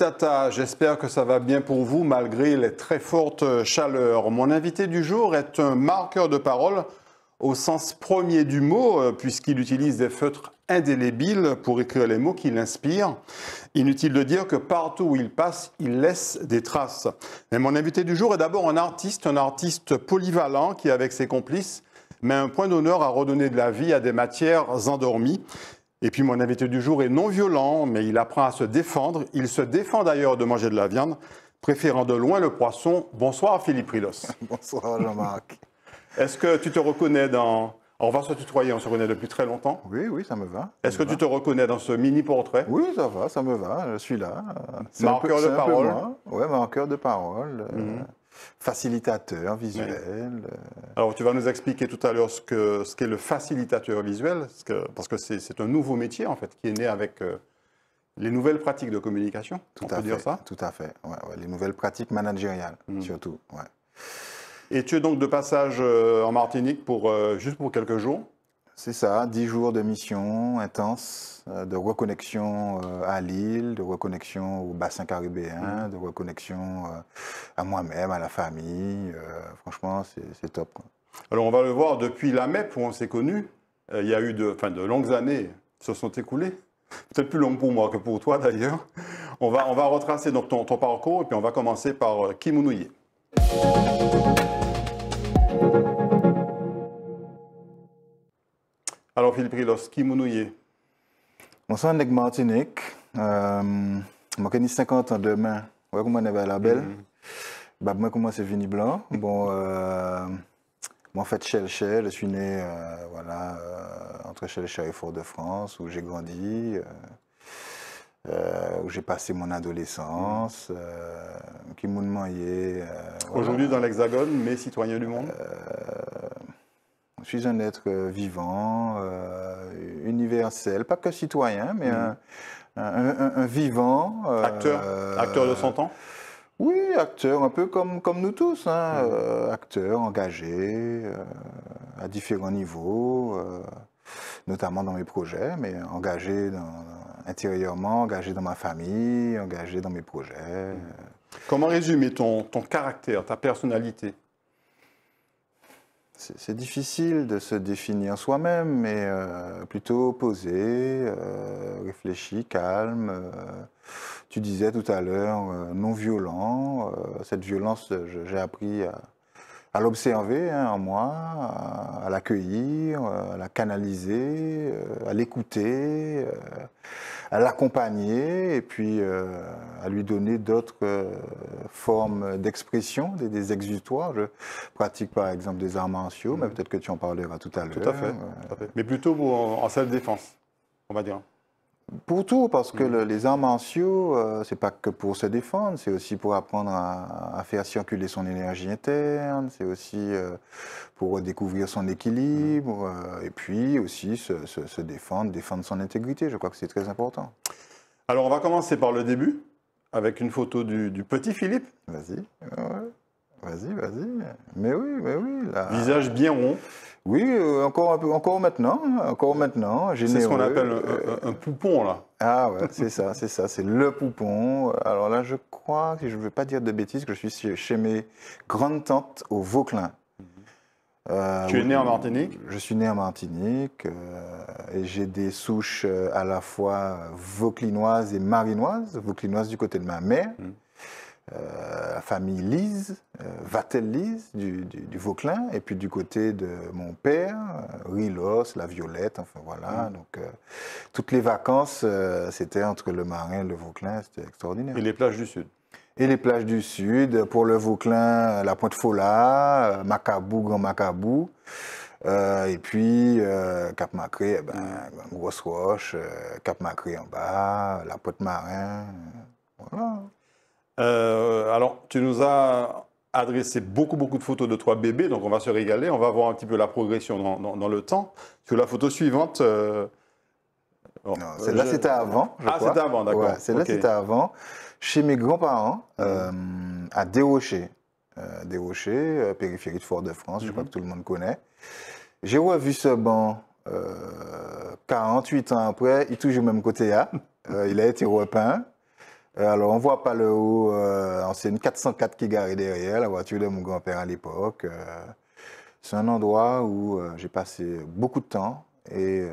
Tata, j'espère que ça va bien pour vous malgré les très fortes chaleurs. Mon invité du jour est un marqueur de parole au sens premier du mot, euh, puisqu'il utilise des feutres indélébiles pour écrire les mots qui l'inspirent. Inutile de dire que partout où il passe, il laisse des traces. Mais mon invité du jour est d'abord un artiste, un artiste polyvalent qui, avec ses complices, met un point d'honneur à redonner de la vie à des matières endormies. Et puis mon invité du jour est non violent, mais il apprend à se défendre. Il se défend d'ailleurs de manger de la viande, préférant de loin le poisson. Bonsoir Philippe Rilos. Bonsoir Jean-Marc. Est-ce que tu te reconnais dans... On va se tutoyer, on se connaît depuis très longtemps. Oui, oui, ça me va. Est-ce que tu te reconnais dans ce mini-portrait Oui, ça va, ça me va, je suis là. Marqueur de parole. Oui, cœur de parole facilitateur visuel. Euh. Alors tu vas nous expliquer tout à l'heure ce qu'est ce le facilitateur visuel, parce que c'est un nouveau métier en fait qui est né avec euh, les nouvelles pratiques de communication. Tout on à peut fait, dire ça Tout à fait. les nouvelles pratiques managériales mm. surtout. Ouais. Et tu es donc de passage euh, en Martinique pour juste pour quelques jours c'est ça, dix jours de mission intense, euh, de reconnexion euh, à Lille, de reconnexion au bassin caribéen, mm. de reconnexion euh, à moi-même, à la famille. franchement, c'est top. Alors on va le voir, depuis la MEP où on s'est connus, il y a eu de, de longues années se sont écoulées. Peut-être plus longues pour moi que pour toi d'ailleurs. On va, on va retracer donc ton, parcours et puis on va commencer par Kimounouyé. aw qui ki mounouye? Bonsoir suis Martinique. Euh, moi, j'ai 50 ans demain. comment la belle? Mm-hmm. bah, moi, comment c'est Vini Blanc? Bon, euh, en fait, Chel je suis né euh, voilà, euh, entre Chel Chel et Fort-de-France, où j'ai grandi. où j'ai passé mon adolescence, mm-hmm. qui m'ont demandé. Aujourd'hui dans l'Hexagone, mais citoyen du monde je suis un être euh, vivant, euh, universel, pas que citoyen, mais mhm. un, vivant. Euh, acteur Acteur de son temps Oui, acteur, un peu comme, comme nous tous. Hein, mhm. acteur, engagé, à différents niveaux, notamment dans mes projets, mais engagé dans, intérieurement, engagé dans ma famille, engagé dans mes projets. Comment résumer ton, ton caractère, ta personnalité c'est difficile de se définir soi-même, mais euh, plutôt posé, euh, réfléchi, calme. Euh. tu disais tout à l'heure non violent. cette violence, j'ai appris à, à l'observer hein, en moi, à, l'accueillir, euh, à la canaliser, euh, à l'écouter, euh, à l'accompagner et puis à lui donner d'autres formes d'expression, des, exutoires. Je pratique par exemple des arts martiaux, mais mhm. peut-être que tu en parleras tout à l'heure. Tout à fait. Mais plutôt en, en self-défense, on va dire. Pour tout, parce que mm. les arts martiaux, euh, c'est pas que pour se défendre, c'est aussi pour apprendre à, faire circuler son énergie interne, c'est aussi euh, pour découvrir son équilibre, mm. euh, et puis aussi se, défendre, défendre son intégrité. Je crois que c'est très important. Alors, on va commencer par le début, avec une photo du, petit Philippe. Vas-y, vas-y, vas-y. Mais oui, mais oui. Visage bien rond. Oui, euh, encore, encore maintenant, encore maintenant. C'est ce qu'on appelle euh, un, poupon, là. Ah ouais, c'est ça, c'est ça, c'est le poupon. Alors là, je crois, si je ne veux pas dire de bêtises, que je suis chez mes grandes-tantes au Vauclin. tu es euh, né en Martinique Je suis né en Martinique et j'ai des souches à la fois vauclinoises et marinoises, vauclinoises du côté de ma mère. Mmh. Euh, la famille Lise, euh, Vatel-Lise du, du, Vauclin, et puis du côté de mon père, euh, Rilos, la Violette, enfin voilà. Mm. Donc toutes les vacances, c'était entre le Marin et le Vauclin, c'était extraordinaire. Et les plages du Sud et les plages du Sud, pour le Vauclin, la Pointe Fola, Macabou, Grand Macabou. et puis, Cap Macré, eh ben, Grosse Roche, Cap Macré en bas, la Pointe Marin. Voilà. Euh, alors, tu nous as adressé beaucoup, beaucoup de photos de toi bébé, donc on va se régaler. On va voir un petit peu la progression dans, le temps. Sur la photo suivante. Euh, non, euh, celle-là, c'était avant. ah, c'était avant, d'accord. celle-là, c'était avant. Chez mes grands-parents, mm. à Desrochers. Desrochers, périphérie de Fort-de-France, je crois mm-hmm. que tout le monde connaît. J'ai revu ce banc 48 ans après, il est toujours au même côté là. il a été repeint. Euh, alors, on ne voit pas le haut. Euh, c'est une 404 qui est garée derrière, la voiture de mon grand-père à l'époque. Euh, c'est un endroit où j'ai passé beaucoup de temps. Et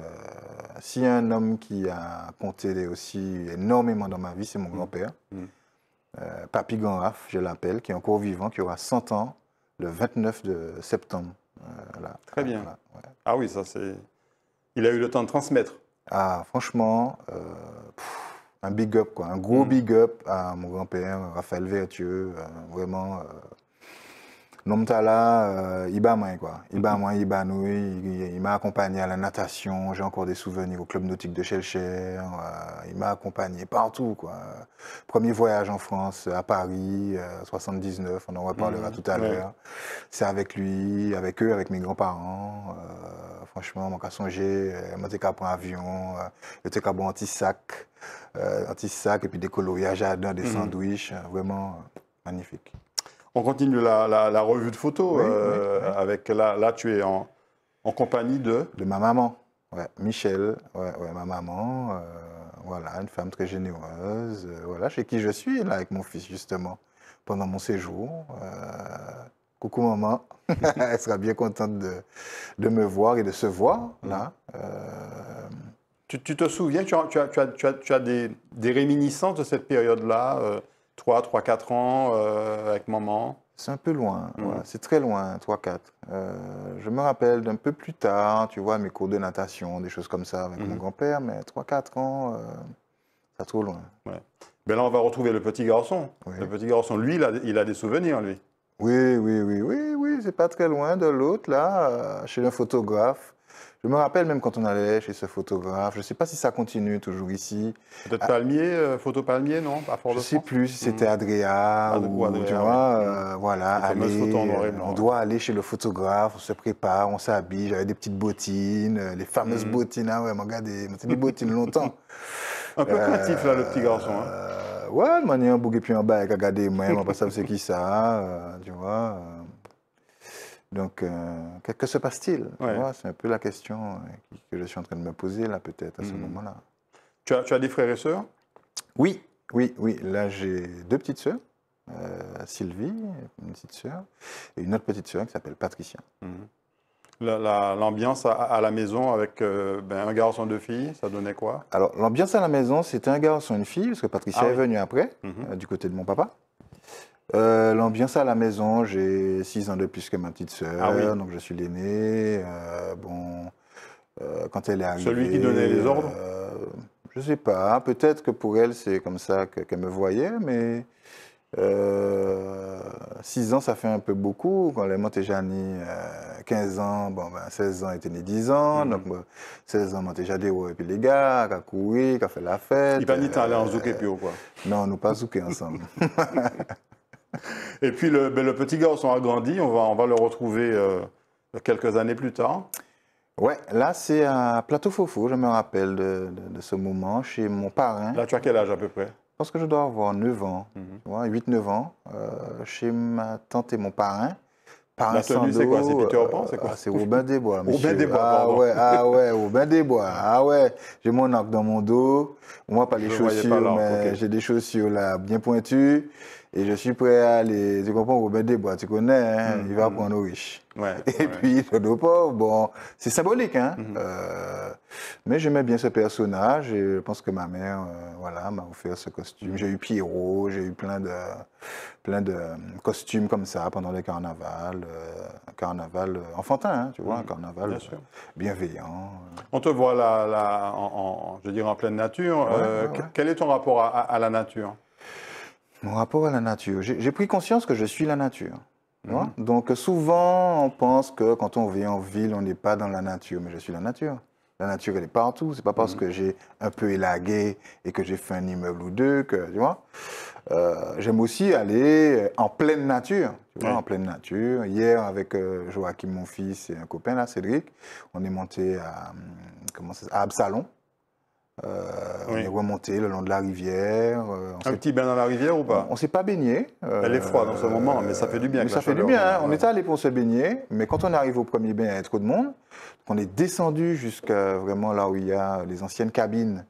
s'il y a un homme qui a compté aussi énormément dans ma vie, c'est mon mmh. grand-père. Mmh. Papy Ganraf, je l'appelle, qui est encore vivant, qui aura 100 ans le 29 de septembre. Là, Très bien. Ah oui, ça c'est. Il a eu le temps de transmettre. Ah, franchement un big up, quoi, un gros mm. big up à mon grand-père, Raphaël Vertueux, euh, vraiment euh, Nomtala, euh, il bat moi, quoi. Il bat moi, il bat nous, il, m'a accompagné à la natation, j'ai encore des souvenirs au club nautique de Chelcher, euh, il m'a accompagné partout, quoi. Premier voyage en France, à Paris, 79, euh, on en reparlera mmh, tout à l'heure. C'est avec lui, avec eux, avec mes grands-parents. franchement, mon cas songé, Il m'a qu'à un avion, j'étais qu'à anti-sac, anti-sac, et puis des coloriages à des sandwiches. Mmh. sandwichs, vraiment magnifique. On continue la, revue de photos. Euh, avec, là, là, tu es en, en, compagnie de De ma maman. Michel, ouais, ma maman, euh, voilà, une femme très généreuse, euh, voilà, chez qui je suis, là, avec mon fils, justement, pendant mon séjour. coucou maman, elle sera bien contente de, me voir et de se voir, mmh. là. Tu, te souviens, tu as, tu as, des, des, réminiscences de cette période-là 3, 3, 4 ans euh, avec maman C'est un peu loin, mm. c'est très loin, 3, 4. Euh, je me rappelle d'un peu plus tard, tu vois, mes cours de natation, des choses comme ça avec mm. mon grand-père, mais 3, 4 ans, euh, ça c'est trop loin. Ouais. Ben là, on va retrouver le petit garçon. Le petit garçon, lui, il a, il a, des souvenirs, lui. Oui, oui, oui, oui, oui, c'est pas très loin de l'autre, là, chez le photographe je me rappelle même quand on allait chez ce photographe, je ne sais pas si ça continue toujours ici. Peut-être Palmier, euh, photo Palmier, non à Je ne sais plus c'était hmm. Adria ah, ou, tu vois, hmm. euh, voilà, on doit aller chez le photographe, on se prépare, on s'habille, j'avais des petites bottines, euh, les fameuses hmm. bottines, ah ouais, mon gars, des, des bottines longtemps. Un peu créatif, là, le petit garçon. Hein. Ouais, manier un bouc puis en bas, avec moi, on va pas savoir c'est qui ça, tu vois. Donc, euh, que, se passe-t-il C'est un peu la question euh, que je suis en train de me poser là, peut-être, à ce mhm. moment-là. Tu as, des frères et sœurs Oui, oui, oui. Là, j'ai deux petites sœurs. Euh, Sylvie, une petite sœur, et une autre petite sœur qui s'appelle Patricia. Mhm. L'ambiance à, la maison avec ben, un garçon, et deux filles, ça donnait quoi Alors, l'ambiance à la maison, c'était un garçon, et une fille, parce que Patricia ah est venue après, mhm. du côté de mon papa. Euh, l'ambiance à la maison, j'ai 6 ans de plus que ma petite sœur, ah donc je suis l'aîné. Euh, bon, euh, quand elle est arrivée. Celui qui donnait les ordres Je ne sais pas. Peut-être que pour elle, c'est comme ça qu'elle me voyait, mais 6 ans, ça fait un peu beaucoup. Quand elle est Montejani, 15 ans, bon, 16 ben, ans, était née 10 ans. Mhm. Donc, 16 ans, déjà ouais, et puis les gars, qui a couru, qui a fait la fête. Il pas ni allé en zouké, quoi. Non, nous pas zouké ensemble. Et puis le, ben, petit garçon a grandi, on va, on va le retrouver euh, quelques années plus tard. Ouais, là c'est à Plateau Fofo, je me rappelle de, ce moment, chez mon parrain. Là tu as quel âge à peu près Je pense que je dois avoir 9 ans, 8-9 mhm. ans, euh, chez ma tante et mon parrain. Parrain la c'est quoi C'est Peter c'est quoi euh, C'est des Bois, des Bois, ah ouais, ah ouais, des Bois, ah ouais. J'ai mon arc dans mon dos, moi pas les chaussures, mais j'ai des chaussures là bien pointues. Et je suis prêt à aller. Tu comprends, Robert Desbois, tu connais, il va hmm. prendre riches. et puis, le pauvre, bon, c'est symbolique. Hein, hmm. euh, mais j'aimais bien ce personnage et je pense que ma mère euh, voilà, m'a offert ce costume. Hmm. J'ai eu Pierrot, j'ai eu plein de, plein de euh, costumes comme ça pendant les carnavals. un carnaval enfantin, hein, tu vois, un carnaval bienveillant. On te voit là, en, je dirais en pleine nature. quel est ton rapport à la nature mon rapport à la nature. J'ai pris conscience que je suis la nature. Mhm. Donc souvent, on pense que quand on vit en ville, on n'est pas dans la nature, mais je suis la nature. La nature, elle est partout. C'est pas parce mhm. que j'ai un peu élagué et que j'ai fait un immeuble ou deux que, tu vois. Euh, j'aime aussi aller euh, en pleine nature. en pleine nature. Hier, avec euh, Joachim, mon fils, et un copain, là, Cédric, on est monté à, hum, comment à Absalon. Euh, on est remonté le long de la rivière. Euh, un petit bain dans la rivière ou pas On, s'est pas baigné. Euh, Elle est froide en ce moment, mais ça fait du bien. Mais ça fait du bien. On est allé pour se baigner, mais quand on arrive au premier bain, il y a trop de monde. on est descendu jusqu'à vraiment là où il y a les anciennes cabines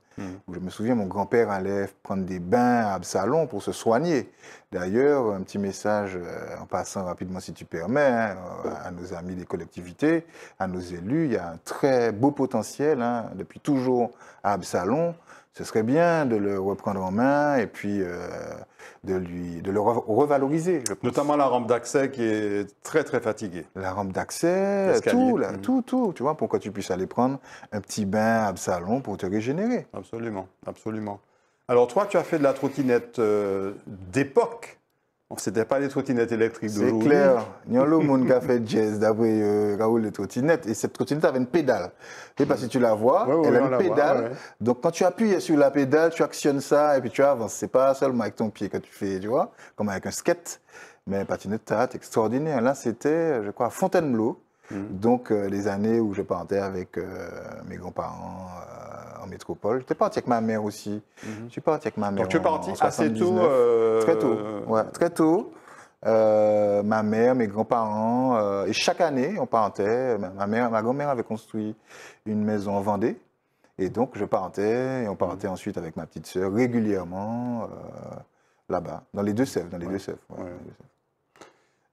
je me souviens, mon grand-père allait prendre des bains à Absalon pour se soigner. D'ailleurs, un petit message euh, en passant rapidement, si tu permets, hein, euh, à nos amis des collectivités, à nos élus. Il y a un très beau potentiel hein, depuis toujours à Absalon ce serait bien de le reprendre en main et puis euh, de, lui, de le revaloriser. Notamment la rampe d'accès qui est très très fatiguée. La rampe d'accès, euh, tout, mm. tout, tout, tu vois, pour que tu puisses aller prendre un petit bain à salon pour te régénérer. Absolument, absolument. Alors toi, tu as fait de la trottinette euh, d'époque c'était pas des trottinettes électriques d'aujourd'hui. C'est clair. Il y a le monde qui a fait jazz d'après euh, Raoul les trottinettes. Et cette trottinette avait une pédale. Je sais pas si tu la vois. elle a une pédale. Donc quand tu appuies sur la pédale, tu actionnes ça et puis tu avances. C'est pas seulement avec ton pied que tu fais, tu vois, comme avec un skate. Mais patinette, c'est extraordinaire. Là, c'était, je crois, à Fontainebleau. Mm. Donc, euh, les années où je partais avec euh, mes grands-parents euh, en métropole, j'étais parti avec ma mère aussi. Mm-hmm. Je suis parti avec ma mère. Donc, tu es parti assez tôt Très tôt, très tôt. ma mère, mes grands-parents, et chaque année, on partait. Ma, mère, ma grand-mère avait construit une maison en Vendée. Et donc, je partais, et on partait mm. ensuite avec ma petite sœur régulièrement là-bas, dans les Deux-Sèvres. Dans les Deux-Sèvres.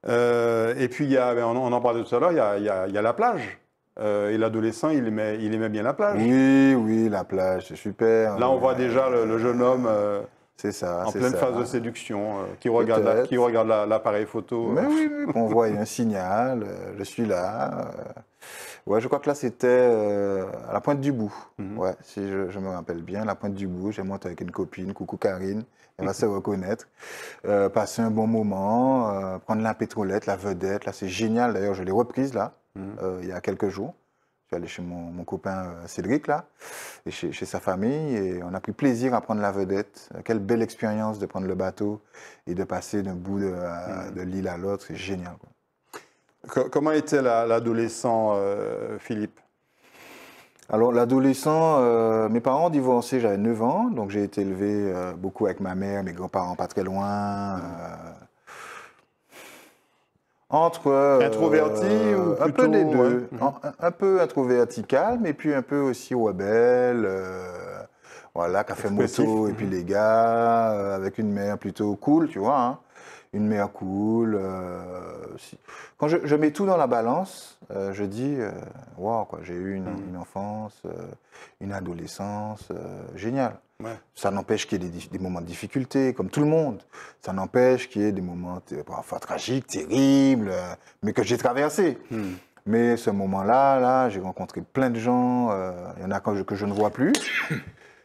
Euh, et puis, il y a, ben, on, en parlait tout à l'heure, il, y a, la plage. Euh, et l'adolescent, il aimait, bien la plage. Oui, oui, la plage, c'est super. Là, on voit déjà le, jeune homme. Euh, c'est ça. En pleine phase de séduction, qui, regarde qui regarde l'appareil photo. Mais oui, oui, on voit un signal, je suis là. Ouais, je crois que là, c'était euh, à la pointe du bout. Mhm. si je, me rappelle bien, à la pointe du bout. J'ai monté avec une copine, coucou Karine, elle va mhm. se reconnaître. Euh, passer un bon moment, euh, prendre la pétrolette, la vedette. Là, c'est génial. D'ailleurs, je l'ai reprise là, mhm. il y a quelques jours. Je suis allé chez mon, copain Cédric là, et chez, sa famille. Et on a pris plaisir à prendre la vedette. quelle belle expérience de prendre le bateau et de passer d'un bout de, l'île à l'autre. C'est génial. Comment était l'adolescent euh, Philippe alors l'adolescent, euh, mes parents ont divorcé, j'avais 9 ans, donc j'ai été élevé euh, beaucoup avec ma mère, mes grands-parents pas très loin. entre introverti ou plutôt, un peu des deux, un, peu introverti calme et puis un peu aussi rebelle voilà, café moto, et puis les gars, avec une mère plutôt cool, tu vois. Hein une mère cool. Euh, quand je, mets tout dans la balance, euh, je dis euh, quoi, j'ai eu une, mm. enfance, une adolescence, génial. Ça n'empêche qu'il y ait des, moments de difficulté, comme tout le monde. Ça n'empêche qu'il y ait des moments parfois bah, tragiques, terribles, mais que j'ai traversé. Mm. Mais ce moment-là, là, j'ai rencontré plein de gens. Il y en a que je, ne vois plus.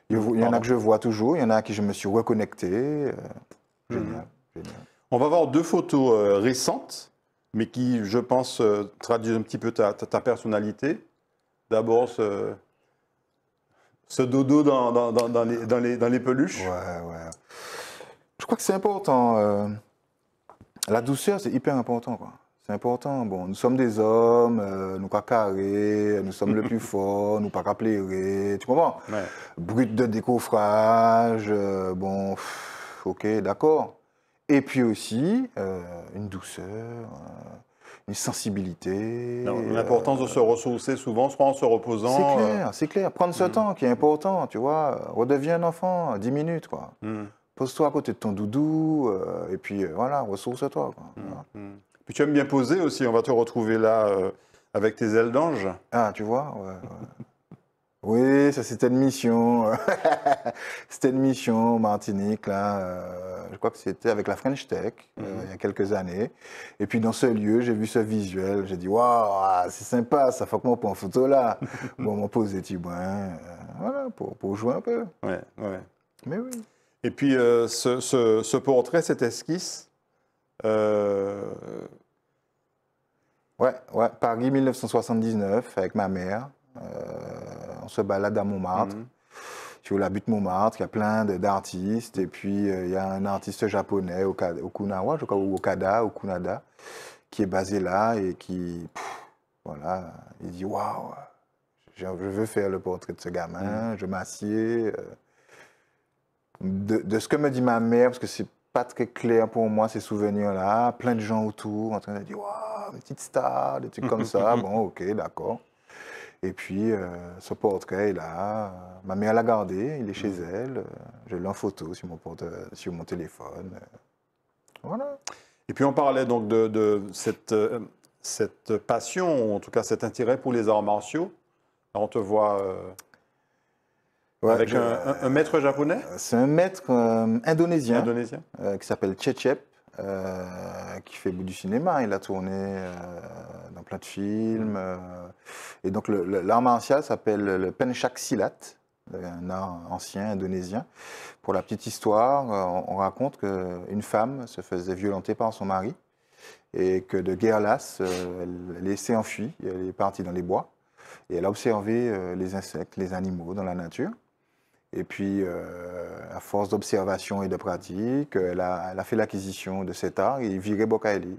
Il y, en a que je vois toujours. Il y en a à qui je me suis reconnecté. génial, mm. génial. On va voir deux photos euh, récentes, mais qui, je pense, euh, traduisent un petit peu ta, personnalité. D'abord, ce, dodo dans, les, peluches. Ouais, ouais. Je crois que c'est important. Euh, la douceur, c'est hyper important, C'est important. Bon, nous sommes des hommes, nous pas carrés, nous sommes le plus fort, nous pas plairés, tu comprends ouais. Brut de décoffrage, bon, ok, d'accord. Et puis aussi, euh, une douceur, euh, une sensibilité. Euh, l'importance de se ressourcer souvent, soit en se reposant. C'est clair, c'est clair. Prendre ce mm. temps qui est important, tu vois. Redeviens un enfant, 10 minutes, quoi. Mm. Pose-toi à côté de ton doudou, et puis voilà, ressource-toi. Mm. Puis tu aimes bien poser aussi, on va te retrouver là avec tes ailes d'ange. Ah, tu vois, ouais, ouais. Oui, ça c'était une mission. c'était une mission Martinique, là. Euh, je crois que c'était avec la French Tech, euh, mhm. il y a quelques années. Et puis dans ce lieu, j'ai vu ce visuel. J'ai dit, waouh, c'est sympa, ça faut que moi prenne une photo là. bon, on pose des ben, euh, voilà, pour, pour, jouer un peu. Ouais, ouais. Mais oui. Et puis ce, portrait, cette esquisse. Ouais, ouais, Paris 1979, avec ma mère se balade à Montmartre. Mhm. sur la butte Montmartre, il y a plein d'artistes. Et puis, euh, il y a un artiste japonais, Okunawa, je crois, ou Okada, Okunada, qui est basé là et qui, voilà, il dit Waouh, je veux faire le portrait de ce gamin, mhm. je m'assieds. Euh. De, de, ce que me dit ma mère, parce que c'est pas très clair pour moi ces souvenirs-là, plein de gens autour en train de dire Waouh, petite star, des trucs comme ça. bon, ok, d'accord. Et puis, euh, ce portrait là. Euh, ma mère l'a gardé, il est chez mm. elle. Euh, je l'ai en photo sur mon, sur mon téléphone. Voilà. Et puis, on parlait donc de, cette, cette, passion, en tout cas cet intérêt pour les arts martiaux. on te voit avec un, maître japonais C'est un maître indonésien, indonésien. qui s'appelle Chechep. Euh, qui fait bout du cinéma. Il a tourné euh, dans plein de films. Mm. Euh. et donc l'art martial s'appelle le Penchak Silat un art ancien indonésien. Pour la petite histoire, on raconte qu'une femme se faisait violenter par son mari et que de guerre lasse, elle, elle s'est enfuie, elle est partie dans les bois et elle a observé les insectes, les animaux dans la nature. Et puis, euh, à force d'observation et de pratique, euh, elle a, fait l'acquisition de cet art et il virait Bokaeli.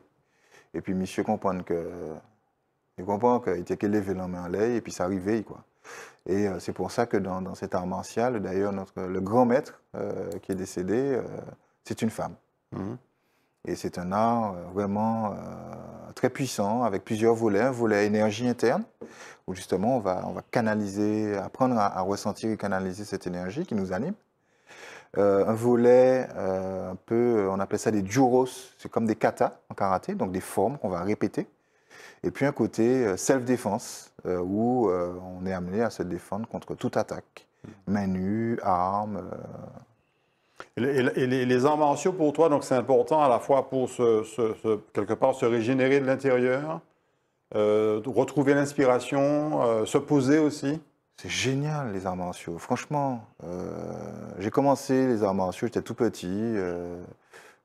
Et puis, monsieur comprend que. qu'il était qu'il la main en l'air et puis ça arrivait, Et euh, c'est pour ça que dans, cet art martial, d'ailleurs, le grand maître qui est décédé, c'est une femme. Mhm. Et c'est un art euh, vraiment euh, très puissant, avec plusieurs volets. Un volet énergie interne, où justement on va, on va canaliser, apprendre à, ressentir et canaliser cette énergie qui nous anime. Euh, un volet un peu, on appelle ça des duros, c'est comme des katas en karaté, donc des formes qu'on va répéter. Et puis un côté self-défense, où on est amené à se défendre contre toute attaque, mmh. main nue, arme. Et les, arts martiaux pour toi, donc c'est important à la fois pour se, quelque part se régénérer de l'intérieur, euh, retrouver l'inspiration, euh, se poser aussi. C'est génial les arts martiaux, franchement. Euh, j'ai commencé les arts martiaux, j'étais tout petit.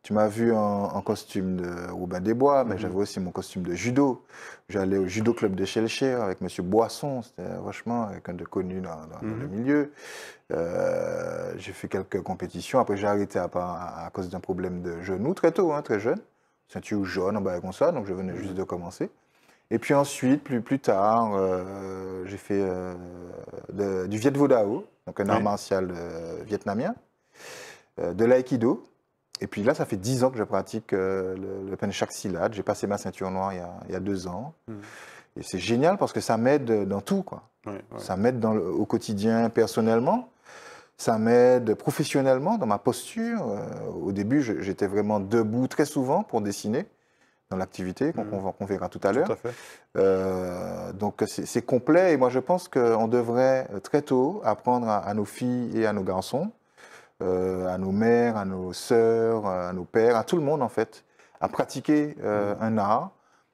Tu m'as vu en, costume de Robin Desbois, mais mhm. j'avais aussi mon costume de judo. J'allais au judo club de Chelcher avec M. Boisson, c'était vachement quelqu'un de connu dans, le mhm. milieu. Euh, j'ai fait quelques compétitions. Après, j'ai arrêté à, cause d'un problème de genou très tôt, hein, très jeune. Ceinture jaune, en bas comme ça, donc je venais juste mhm. de commencer. Et puis ensuite, plus, plus tard, euh, j'ai fait euh, du Viet Dao, donc un art martial vietnamien, de l'aïkido, et puis là, ça fait 10 ans que je pratique euh, le, le chaque J'ai passé ma ceinture noire il y a, deux ans. Hmm. Et c'est génial parce que ça m'aide dans tout. Quoi. Ça m'aide au quotidien personnellement. Ça m'aide professionnellement dans ma posture. Euh, au début, j'étais vraiment debout très souvent pour dessiner dans l'activité qu'on hmm. verra tout à l'heure. Euh, donc c'est complet et moi je pense qu'on devrait très tôt apprendre à, nos filles et à nos garçons euh, à nos mères, à nos sœurs, euh, à nos pères, à tout le monde en fait, à pratiquer euh, mm. un art.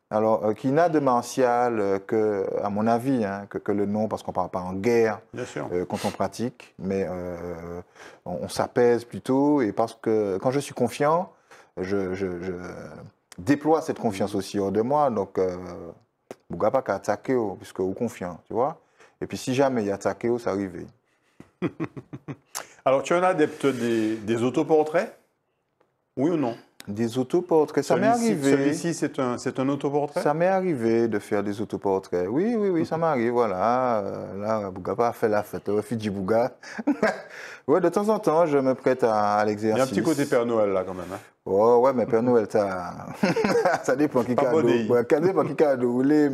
Alors, qui n'a de martial que, à mon avis, hein, que, que, le nom, parce qu'on ne parle pas en guerre quand on pratique, mais on, s'apaise plutôt, et parce que quand je suis confiant, je, déploie cette confiance aussi hors de moi, donc, vous a pas qu'à attaquer, puisque vous confiant, tu vois. Et puis, si jamais il y a attaqué, ça arrive. Alors, tu es un adepte des, des autoportraits Oui ou non des autoportraits, ça m'est arrivé. Celui-ci, c'est un, un, autoportrait Ça m'est arrivé de faire des autoportraits. Oui, oui, oui, ça m'arrive, voilà. Là, Bougaba a fait la fête, Fidji Bouga. ouais, de temps en temps, je me prête à, l'exercice. Il y a un petit côté Père Noël, là, quand même. Hein. Oh, ouais, mais Père Noël, ça, dépend qui cadeau. ça dépend qui cadeau, mais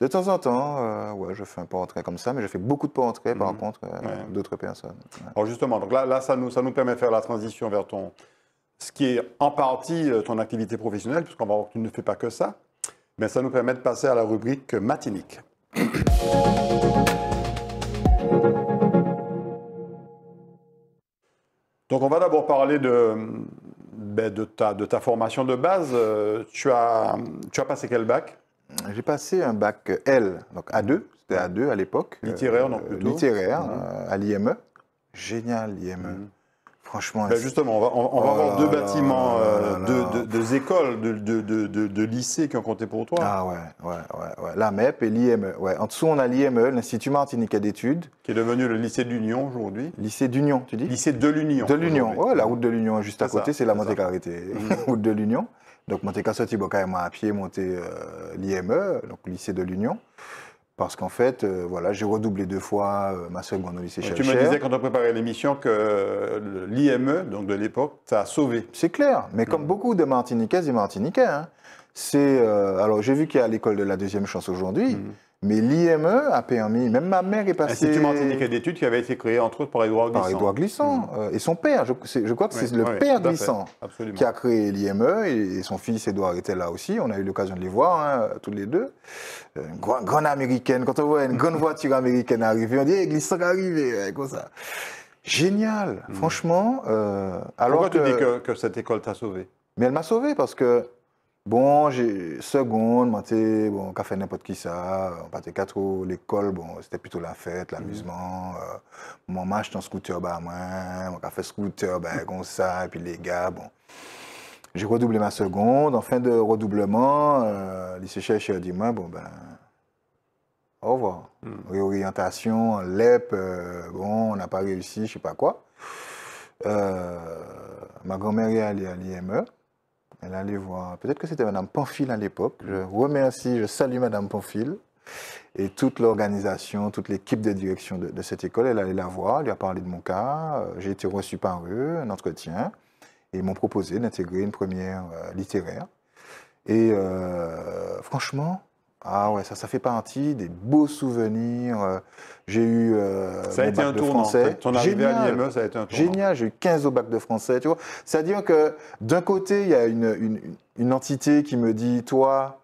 de temps en temps, euh, ouais, je fais un portrait comme ça, mais je fais beaucoup de portraits, par mhm. contre, euh, d'autres personnes. Alors, justement, donc là, là ça, nous, ça nous permet de faire la transition vers ton ce qui est en partie euh, ton activité professionnelle, puisqu'on va voir que tu ne fais pas que ça, mais ça nous permet de passer à la rubrique matinique. Donc on va d'abord parler de, ben, ta, formation de base. Euh, tu as, tu as passé quel bac J'ai passé un bac L, donc A2, c'était A2 à l'époque. Littéraire, non euh, plutôt. Littéraire, mhm. à l'IME. Génial, l'IME. Mhm. Bah, justement, on va, avoir deux bâtiments, deux, écoles, deux, lycées qui ont compté pour toi. Ah ouais, ouais, ouais. La MEP et l'IME. En dessous, on a l'IME, l'Institut Martinique d'études. Qui est devenu le lycée d'Union aujourd'hui. Lycée d'Union, tu dis Lycée de l'Union. De l'Union, ouais, la route de l'Union, juste à côté, c'est la monte carité. Mm. route de l'Union. Donc, montée Cassotti, quand même à pied, monter euh, l'IME, donc lycée de l'Union parce qu'en fait, euh, voilà, j'ai redoublé deux fois euh, ma seconde au lycée Tu me disais quand on préparait l'émission que l'IME, donc de l'époque, t'a sauvé. C'est clair, mais comme mm. beaucoup de Martiniquaises et Martiniquais, hein, c'est euh, alors j'ai vu qu'il y a l'école de la deuxième chance aujourd'hui. Mm. Mais l'IME a permis, même ma mère est passée. L'Institut Martinique d'études qui avait été créé entre autres par Edouard Glissant. Par Edouard Glissant. Euh, et son père, je, crois que c'est le père Glissant qui a créé l'IME et, son fils Edouard était là aussi. On a eu l'occasion de les voir, hein, tous les deux. Euh, une grande, américaine, quand on voit une grande voiture américaine arriver, on dit hey, Glissant est arrivé, comme ça. Génial, mm. franchement. Euh, alors Pourquoi tu dis que, que cette école t'a sauvé Mais elle m'a sauvé parce que Bon, j'ai seconde, on bon, café fait n'importe qui ça. On partait quatre l'école, bon, c'était plutôt la fête, mhm. l'amusement. Euh, mon match dans scooter, bah, moi, on a fait scooter, bah, mhm. comme ça, et puis les gars, bon. J'ai redoublé ma seconde. En fin de redoublement, euh, les lycée chercheur dit, moi, bon, ben, au revoir. Mhm. Réorientation, LEP, euh, bon, on n'a pas réussi, je ne sais pas quoi. ma grand-mère est allée à l'IME. Elle allait voir. Peut-être que c'était Madame Pamphile à l'époque. Je remercie, je salue Madame Pamphile et toute l'organisation, toute l'équipe de direction de, cette école. Elle allait la voir, elle lui a parlé de mon cas. Euh, j'ai été reçu par eux, un entretien. Et ils m'ont proposé d'intégrer une première euh, littéraire. Et euh, franchement, ah ouais, ça, ça fait partie des beaux souvenirs. Euh, j'ai eu. Euh, ça a été un tournant. En Ton arrivée à l'IME, ça a été un tour. Génial, j'ai eu 15 au bac de français, tu vois. C'est-à-dire que d'un côté, il y a une, une, une entité qui me dit, toi,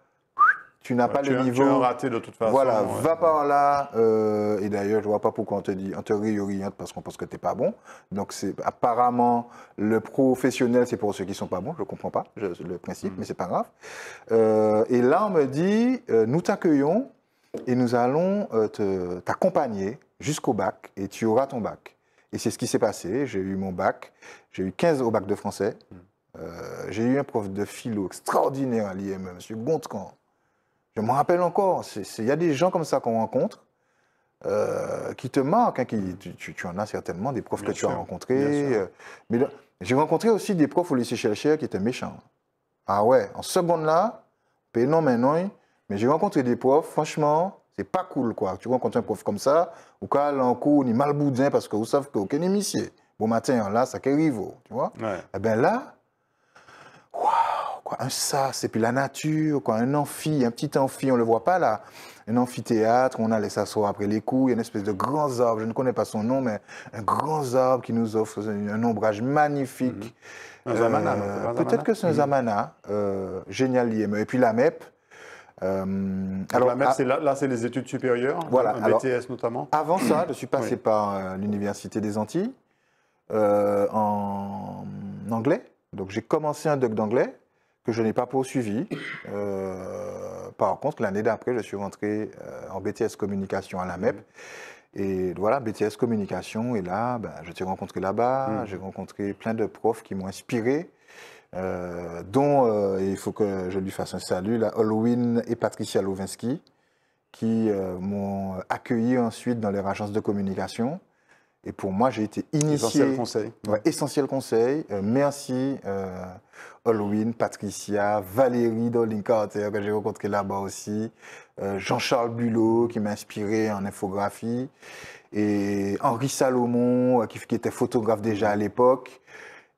tu n'as pas le niveau. Tu as raté de toute façon. Voilà, va par là. Euh, et d'ailleurs, je ne vois pas pourquoi on te dit, on te réoriente parce qu'on pense que tu n'es pas bon. Donc, c'est apparemment, le professionnel, c'est pour ceux qui ne sont pas bons. Je ne comprends pas le principe, mm. mais ce n'est pas grave. Euh, et là, on me dit, euh, nous t'accueillons et nous allons t'accompagner jusqu'au bac et tu auras ton bac. Et c'est ce qui s'est passé. J'ai eu mon bac. J'ai eu 15 au bac de français. Mm. j'ai eu un prof de philo extraordinaire à l'IME, M. Gontran, je me rappelle encore, il y a des gens comme ça qu'on rencontre, euh, qui te marquent, hein, qui, tu, en as certainement, des profs que tu as rencontrés. Euh, mais j'ai rencontré aussi des profs au lycée Chercheur qui étaient méchants. Ah ouais, en seconde là, non mais mais j'ai rencontré des profs, franchement, c'est pas cool quoi. Tu rencontres un prof comme ça, ou quand en cours, ni mal boudin parce que vous savez qu'aucun émissier. Bon matin, là, ça qu'est rivaux, tu vois. Eh bien là, un sas, et puis la nature, quoi, un amphi, un petit amphi, on ne le voit pas là, un amphithéâtre, on a allait s'asseoir après les cours, il y a une espèce de grand arbre, je ne connais pas son nom, mais un grand arbre qui nous offre un, ombrage magnifique. Mhm. Un zamana, euh, Peut-être que c'est un mhm. zamana, euh, génial l'IME. Et puis la MEP, euh, alors, la MEP, ah, là, c'est les études supérieures, voilà, BTS notamment. Avant ça, je suis passé par l'université des Antilles en anglais. Donc j'ai commencé un doc d'anglais je n'ai pas poursuivi. Euh, par contre, l'année d'après, je suis rentré euh, en BTS communication à la MEP. Mmh. Et voilà, BTS communication. Et là, ben, je t'ai rencontré là-bas. Mmh. J'ai rencontré plein de profs qui m'ont inspiré. Euh, dont il faut que je lui fasse un salut, la Halloween et Patricia Lovinsky, qui m'ont accueilli ensuite dans leur agence de communication. Et pour moi, j'ai été initié. Essentiel conseil. essentiel conseil. merci Wynne, Patricia, Valérie Dolin Carter que j'ai rencontré là-bas aussi, euh, Jean-Charles Bulot qui m'a inspiré en infographie, et Henri Salomon euh, qui, était photographe déjà à l'époque.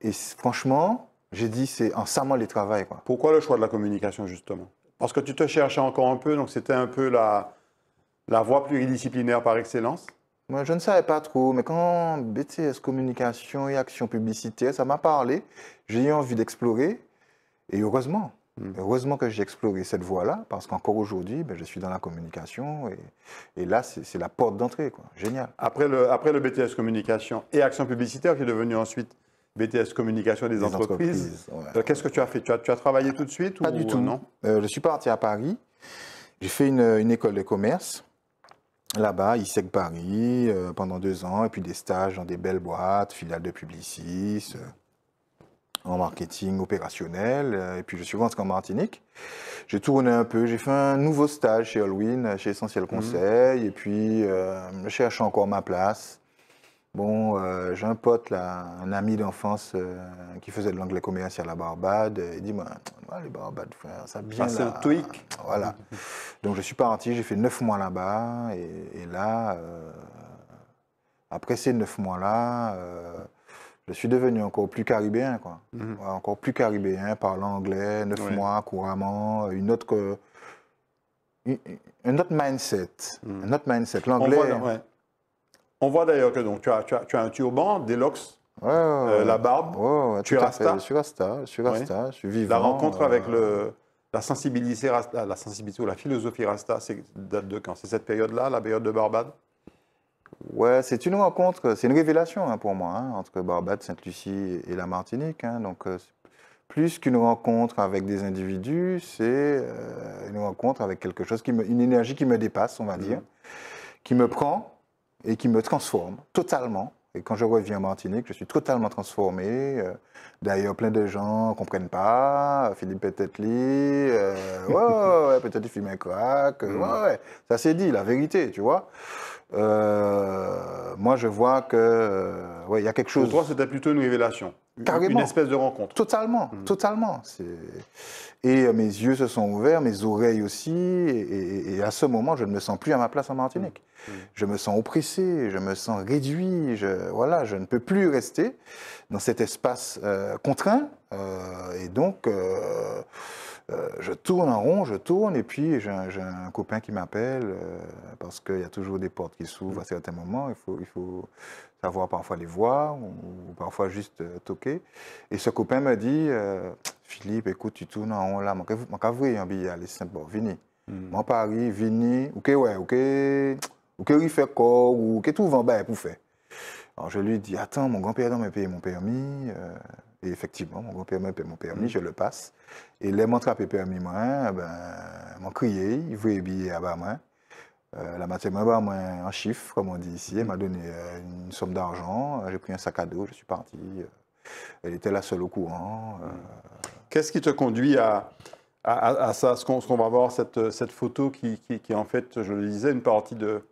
Et franchement, j'ai dit c'est ensemble les travaux. Pourquoi le choix de la communication justement Parce que tu te cherchais encore un peu, donc c'était un peu la, la voie pluridisciplinaire par excellence moi, je ne savais pas trop, mais quand BTS Communication et Action Publicitaire, ça m'a parlé, j'ai eu envie d'explorer, et heureusement. Hmm. Heureusement que j'ai exploré cette voie-là, parce qu'encore aujourd'hui, ben, je suis dans la communication, et, là, c'est la porte d'entrée. Génial. Après le, après le BTS Communication et Action Publicitaire, qui est devenu ensuite BTS Communication des, entreprises, euh, qu'est-ce que tu as fait tu as, travaillé tout de suite Pas du tout, non euh, Je suis parti à Paris, j'ai fait une, une école de commerce, là-bas, ISEC Paris, euh, pendant deux ans, et puis des stages dans des belles boîtes, filiales de Publicis, euh, en marketing opérationnel, euh, et puis je suis venu en Martinique. J'ai tourné un peu, j'ai fait un nouveau stage chez Halloween, chez Essentiel mhm. Conseil, et puis je cherche encore ma place. Bon, euh, j'ai un pote, un ami d'enfance euh, qui faisait de l'anglais commercial à la Barbade. Et il dit Moi, les Barbades, frère, ça bien. c'est un tweak. Voilà. Donc, je suis parti, j'ai fait neuf mois là-bas. Et, là, euh, après ces neuf mois-là, je suis devenu encore plus caribéen, quoi. Mhm. Encore plus caribéen, parlant anglais, neuf mois couramment, une autre. Une, autre mindset. Mhm. Un autre mindset. L'anglais. On voit d'ailleurs que donc, tu, as, tu, as, un turban, des locks, euh, la barbe, tu es rasta. Je suis rasta, je suis vivant. La rencontre avec euh, le, la, sensibilité la sensibilité ou la philosophie rasta, c'est date de quand C'est cette période-là, la période de Barbade Ouais, c'est une rencontre, c'est une révélation hein, pour moi, hein, entre Barbade, Sainte-Lucie et la Martinique. Hein. donc, euh, plus qu'une rencontre avec des individus, c'est une rencontre avec quelque chose, qui me, une énergie qui me dépasse, on va mmh. dire, qui me prend, et qui me transforme totalement. Et quand je reviens en Martinique, je suis totalement transformé. Euh, d'ailleurs, plein de gens ne comprennent pas. Philippe Petetli, euh, ouais, peut-être il quoi un euh, hmm. Ouais, Ça s'est dit, la vérité, tu vois. Euh, moi, je vois que, ouais, il y a quelque chose. Pour toi, c'était plutôt une révélation. Carrément. Une espèce de rencontre. Totalement, hmm. totalement. Et mes yeux se sont ouverts, mes oreilles aussi. et, à ce moment, je ne me sens plus à ma place en Martinique. Mm. Je me sens oppressé, je me sens réduit, je, voilà, je ne peux plus rester dans cet espace euh, contraint. Euh, et donc, euh, je tourne en rond, je tourne, et puis j'ai un, copain qui m'appelle, parce qu'il y a toujours des portes qui s'ouvrent mm. à certains moments, il faut, il faut savoir parfois les voir, ou, parfois juste toquer. Et ce copain m'a dit, Philippe, écoute, tu tournes en rond là, mon a un billet, allez, bon, vini. Mm. Mon Paris, Vini, ok, ouais, ok, ou que lui fait quoi ou que tout vend bas pour faire. Alors je lui dis Attends, mon grand-père m'a payé mon permis. Euh, et effectivement, mon grand-père m'a payé mon permis, je le passe. Et les montres le permis, moi, eh ben, m'ont crié, il voulait billet à bas, moi. Euh, la matière m'a en chiffre, comme on dit ici. Elle m'a donné euh, une somme d'argent. J'ai pris un sac à dos, je suis parti. Elle était la seule au courant. Qu'est-ce qui te conduit à, à, à, ça Ce qu'on va voir, cette, cette photo qui, qui, qui, en fait, je le disais, une partie de,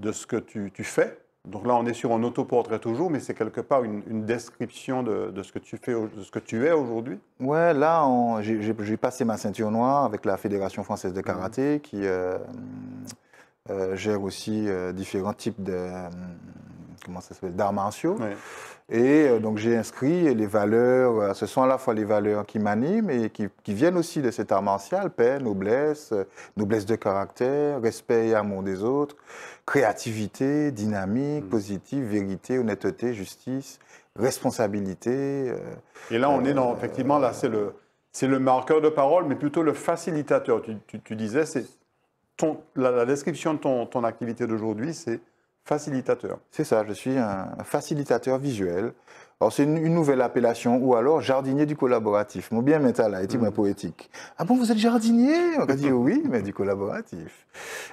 de ce que tu, fais. Donc là, on est sur un autoportrait toujours, mais c'est quelque part une, description de, ce que tu fais, de ce que tu es aujourd'hui. Ouais, là, j'ai passé ma ceinture noire avec la Fédération française de karaté, mhm. qui euh, euh, gère aussi euh, différents types de, comment ça s'appelle, d'arts martiaux. Et euh, donc j'ai inscrit les valeurs, euh, ce sont à la fois les valeurs qui m'animent et qui, viennent aussi de cet art martial, paix, noblesse, euh, noblesse de caractère, respect et amour des autres, créativité, dynamique, positif, mm. positive, vérité, honnêteté, justice, responsabilité. et là on est dans, effectivement, là c'est le... C'est le marqueur de parole, mais plutôt le facilitateur. Tu, disais, c'est la, la, description de ton, ton activité d'aujourd'hui, c'est Facilitateur. C'est ça, je suis un facilitateur visuel. Alors, c'est une, nouvelle appellation, ou alors jardinier du collaboratif. Mon bien métal, a été moins poétique. Ah bon, vous êtes jardinier On a dit oui, mais du collaboratif.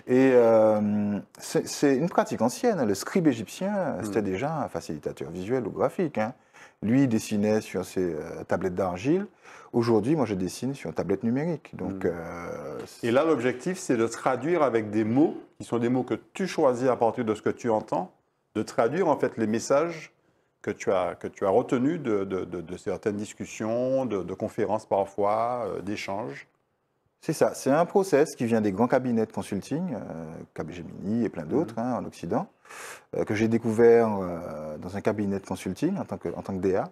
Et euh, c'est une pratique ancienne. Le scribe égyptien, hmm. c'était déjà un facilitateur visuel ou graphique. Hein. Lui, dessinait sur ses euh, tablettes d'argile, Aujourd'hui, moi, je dessine sur une tablette numérique. Donc, mm. euh, Et là, l'objectif, c'est de traduire avec des mots, qui sont des mots que tu choisis à partir de ce que tu entends, de traduire en fait les messages que tu as, que tu as retenus de, certaines discussions, de, conférences parfois, euh, d'échanges. C'est ça, c'est un process qui vient des grands cabinets de consulting, euh, et plein d'autres mm. hein, en Occident, euh, que j'ai découvert dans un cabinet de consulting en tant que, en tant que DA.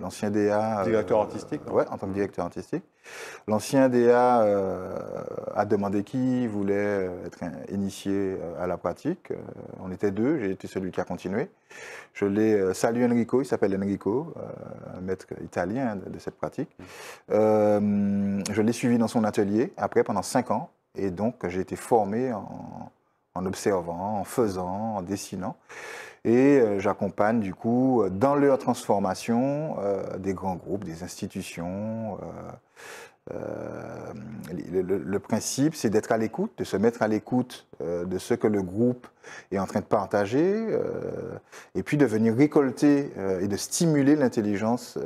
L'ancien DA. Euh, directeur artistique Oui, en tant que directeur artistique. L'ancien DA euh, a demandé qui voulait euh, être initié à la pratique. on était deux, j'ai été celui qui a continué. Je l'ai salué Enrico, il s'appelle Enrico, un maître italien de, cette pratique. je l'ai suivi dans son atelier après pendant cinq ans et donc j'ai été formé en, en observant, en faisant, en dessinant. Et euh, j'accompagne du coup dans leur transformation euh, des grands groupes, des institutions. Euh, le, principe, c'est d'être à l'écoute, de se mettre à l'écoute de ce que le groupe est en train de partager, et puis de venir récolter et de stimuler l'intelligence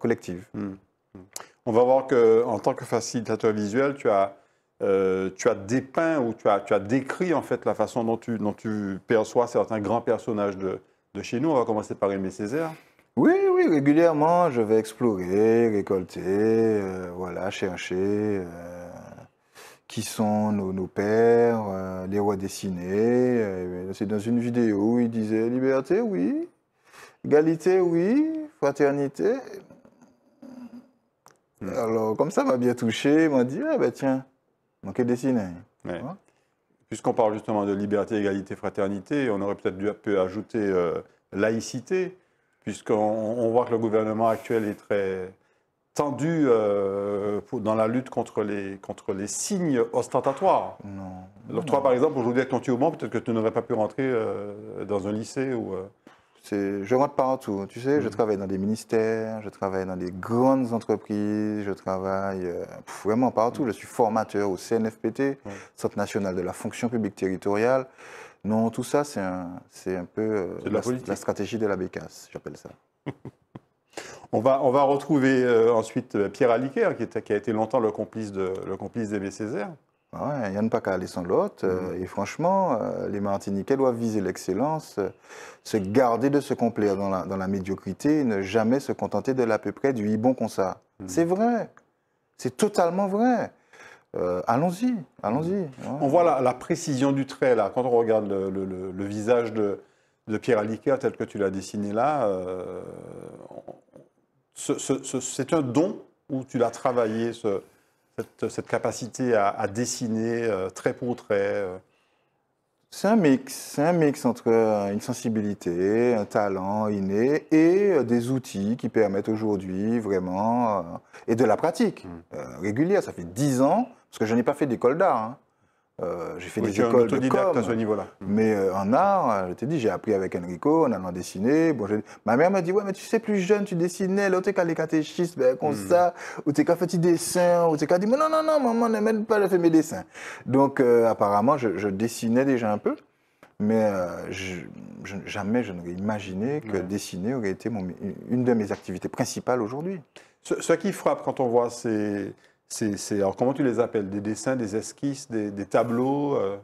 collective. Hmm. Hmm. On va voir que tant que facilitateur visuel, tu as euh, tu as dépeint ou tu as, tu as décrit en fait la façon dont tu, dont tu perçois certains grands personnages de, chez nous. On va commencer par Aimé Césaire. Oui, oui, régulièrement, je vais explorer, récolter, euh, voilà, chercher euh, qui sont nos, pères, les rois dessinés. C'est dans une vidéo où il disait liberté, oui, égalité, oui, fraternité. Hmm. Alors, comme ça m'a bien touché, il m'a dit, ah, ben tiens, donc, dessiné, Ouais. Hein puisqu'on parle justement de liberté, égalité, fraternité, on aurait peut-être dû ajouter euh, laïcité, puisqu'on voit que le gouvernement actuel est très tendu euh, dans la lutte contre les, contre les signes ostentatoires. Non. toi, par exemple, aujourd'hui, avec ton monde, peut-être que tu n'aurais pas pu rentrer euh, dans un lycée ou je rentre partout, tu sais, je mhm. travaille dans des ministères, je travaille dans des grandes entreprises, je travaille euh, vraiment partout. Mhm. Je suis formateur au CNFPT, Centre national de la fonction publique territoriale. Non, tout ça, c'est un, un, peu euh, la, stratégie de la bécasse, j'appelle ça. on, va, on va retrouver euh, ensuite Pierre Aliquer, qui, qui a été longtemps le complice, de, le complice d'Aimé Césaire. Ouais, a pas qu'à aller sans l'autre. et franchement, euh, les Martiniquais doivent viser l'excellence, euh, se garder de se complaire dans la, médiocrité, ne jamais se contenter de l'à peu près du bon qu'on ça. Mm. C'est vrai. C'est totalement vrai. Euh, allons-y, allons-y. Mm. On voit la, précision du trait, là, quand on regarde le, visage de, Pierre Aliker tel que tu l'as dessiné là. c'est un don où tu l'as travaillé, ce, cette, capacité à, dessiner euh, très trait pour euh. trait C'est un mix, un mix entre euh, une sensibilité, un talent inné et des outils qui permettent aujourd'hui vraiment, et de la pratique mm. régulière. Ça fait dix ans, parce que je n'ai pas fait d'école d'art, hein. Euh, j'ai fait des écoles de com, à ce niveau-là. Hmm. Mais euh, en art, euh, je t'ai dit, j'ai appris avec Enrico en allant dessiner. Bon, Ma mère m'a dit, ouais, mais tu sais, plus jeune, tu dessinais, tu es qu'à les catéchistes, ben, comme hmm. ça, ou es qu'à faire des dessins, ou tu qu'à dire, non, non, non, maman n'aime même pas fais mes dessins. Donc, apparemment, je, dessinais déjà un peu, mais jamais je n'aurais imaginé que dessiner aurait été une de mes activités principales aujourd'hui. Ce, ce qui frappe quand on voit ces alors comment tu les appelles Des dessins, des esquisses, des, tableaux euh?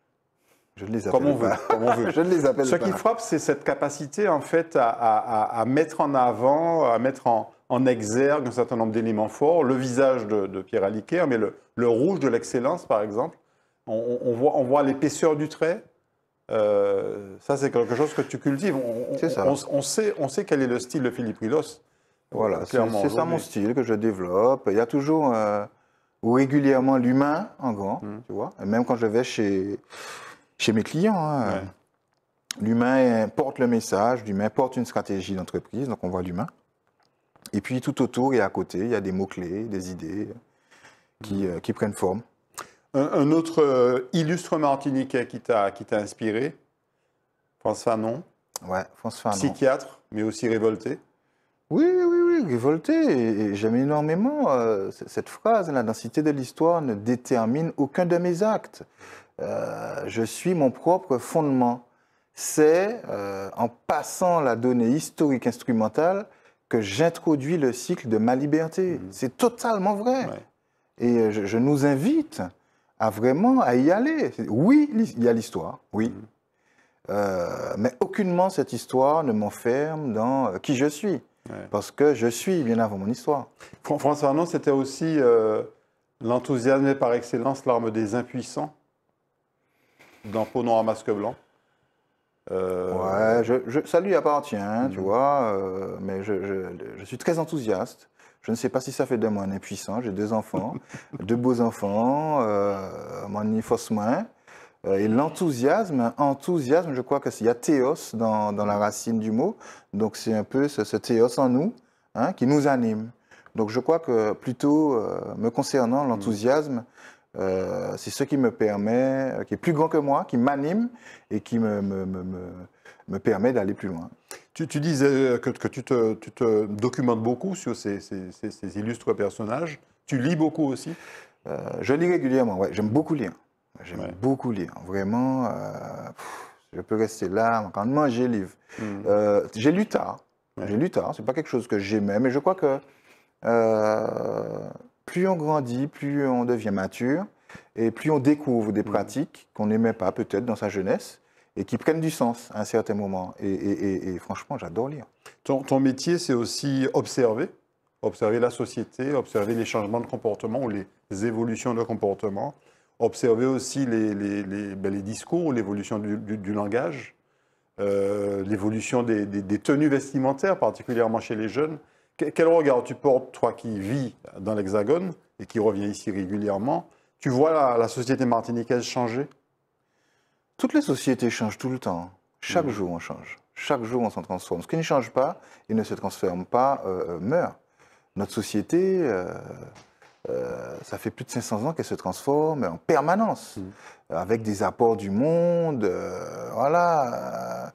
Je ne les appelle comme on Veut, comme on veut. Je les appelle Ce qui frappe, c'est cette capacité en fait à, mettre en avant, à mettre en, exergue un certain nombre d'éléments forts. Le visage de, Pierre Aliquer, mais le, rouge de l'excellence, par exemple. On, voit, l'épaisseur du trait. Euh, ça, c'est quelque chose que tu cultives. On, ça. on, sait, on sait quel est le style de Philippe Rilos. Voilà, c'est ça mon style que je développe. Il y a toujours euh, régulièrement l'humain en grand, hmm. tu vois. même quand je vais chez, chez mes clients, hein, euh, l'humain porte le message, l'humain porte une stratégie d'entreprise, donc on voit l'humain. Et puis tout autour et à côté, il y a des mots-clés, des idées euh, qui, hmm. euh, qui prennent forme. Un, autre illustre Martiniquais qui t'a inspiré, François Fanon. Ouais, François Fanon. Psychiatre, mais aussi révolté. Oui, oui, révolté et j'aime énormément euh, cette phrase, la densité de l'histoire ne détermine aucun de mes actes. Euh, je suis mon propre fondement. C'est euh, en passant la donnée historique instrumentale que j'introduis le cycle de ma liberté. Mmh. C'est totalement vrai. Et je, nous invite à vraiment à y aller. Oui, il y a l'histoire, oui. Mmh. mais aucunement cette histoire ne m'enferme dans qui je suis. Parce que je suis bien avant mon histoire. François Arnaud, c'était aussi euh, l'enthousiasme par excellence l'arme des impuissants dans Peau en masque blanc. Euh... Ouais, ça lui appartient, hein, hmm. tu vois, euh, mais je, suis très enthousiaste. Je ne sais pas si ça fait de moi un impuissant. J'ai deux enfants, deux beaux enfants, euh, mon fausse moins. Euh, et l'enthousiasme, enthousiasme, je crois qu'il y a théos dans, dans, la racine du mot. Donc c'est un peu ce, ce, théos en nous hein, qui nous anime. Donc je crois que plutôt, euh, me concernant, l'enthousiasme, euh, c'est ce qui me permet, qui est plus grand que moi, qui m'anime et qui me, me, me, me permet d'aller plus loin. Tu, disais que, que tu, te, documentes beaucoup sur ces, ces, ces, ces, illustres personnages. Tu lis beaucoup aussi Je lis régulièrement, ouais. J'aime beaucoup lire. J'aime beaucoup lire. Vraiment, euh, je peux rester là, en train de livre. Mmh. Euh, j'ai lu tard. J'ai lu tard. C'est pas quelque chose que j'aimais, mais je crois que euh, plus on grandit, plus on devient mature, et plus on découvre des mmh. pratiques qu'on n'aimait pas peut-être dans sa jeunesse et qui prennent du sens à un certain moment. Et, franchement, j'adore lire. ton métier, c'est aussi observer, observer la société, observer les changements de comportement ou les évolutions de comportement observer aussi ben, les, discours, l'évolution du, langage, euh, l'évolution des, tenues vestimentaires, particulièrement chez les jeunes. Quel regard tu portes, toi qui vis dans l'Hexagone et qui reviens ici régulièrement Tu vois la, société martiniquaise changer Toutes les sociétés changent tout le temps. Chaque mm. jour, on change. Chaque jour, on s'en transforme. Ce qui ne change pas et ne se transforme pas euh, euh, meurt. Notre société, euh, ça fait plus de 500 ans qu'elle se transforme en permanence, mm. avec des apports du monde. Euh, voilà,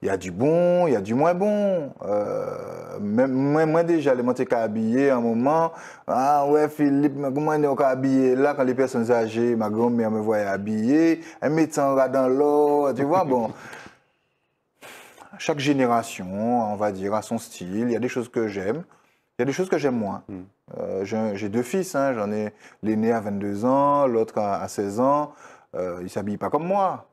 il y a du bon, il y a du moins bon. Euh, même, moi, déjà, les monter qu'à habiller un moment. Ah ouais, Philippe, comment est habillé là quand les personnes âgées, ma grand-mère me voyait habillée, elle médecin va dans l'eau, tu vois, bon. Chaque génération, on va dire, a son style. Il y a des choses que j'aime, il y a des choses que j'aime moins. Hmm. Euh, j'ai deux fils, hein. j'en ai l'aîné à 22 ans, l'autre à, 16 ans. Euh, ils ne s'habillent pas comme moi.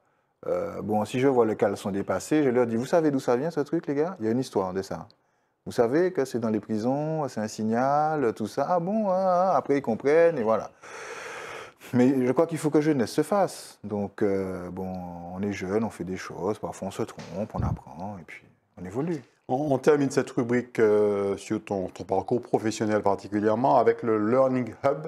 Euh, bon, si je vois le caleçon dépassé, je leur dis Vous savez d'où ça vient ce truc, les gars Il y a une histoire de ça. Vous savez que c'est dans les prisons, c'est un signal, tout ça. Ah bon, ah, ah, ah. après ils comprennent, et voilà. Mais je crois qu'il faut que jeunesse se fasse. Donc, bon, on est jeune, on fait des choses, parfois on se trompe, on apprend, et puis on évolue. On, termine cette rubrique euh, sur ton, parcours professionnel particulièrement avec le Learning Hub.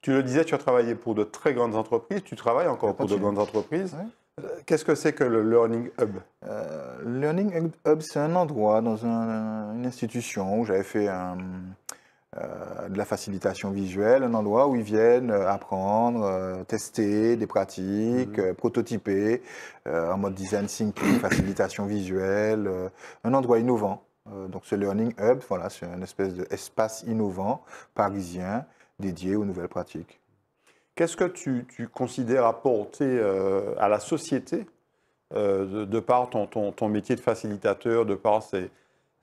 Tu le disais, tu as travaillé pour de très grandes entreprises, tu travailles encore pour de grandes entreprises. Euh, qu'est-ce que c'est que le Learning Hub euh, Learning Hub, c'est un endroit dans une institution où j'avais fait un, euh, de la facilitation visuelle, un endroit où ils viennent euh, apprendre, euh, tester des pratiques, mhm. prototyper en mode design thinking, facilitation visuelle, un endroit innovant. donc ce Learning Hub, voilà, c'est un espèce d'espace innovant parisien dédié aux nouvelles pratiques. Qu'est-ce que tu, considères apporter à la société de, par ton, ton, ton, métier de facilitateur, de par ces,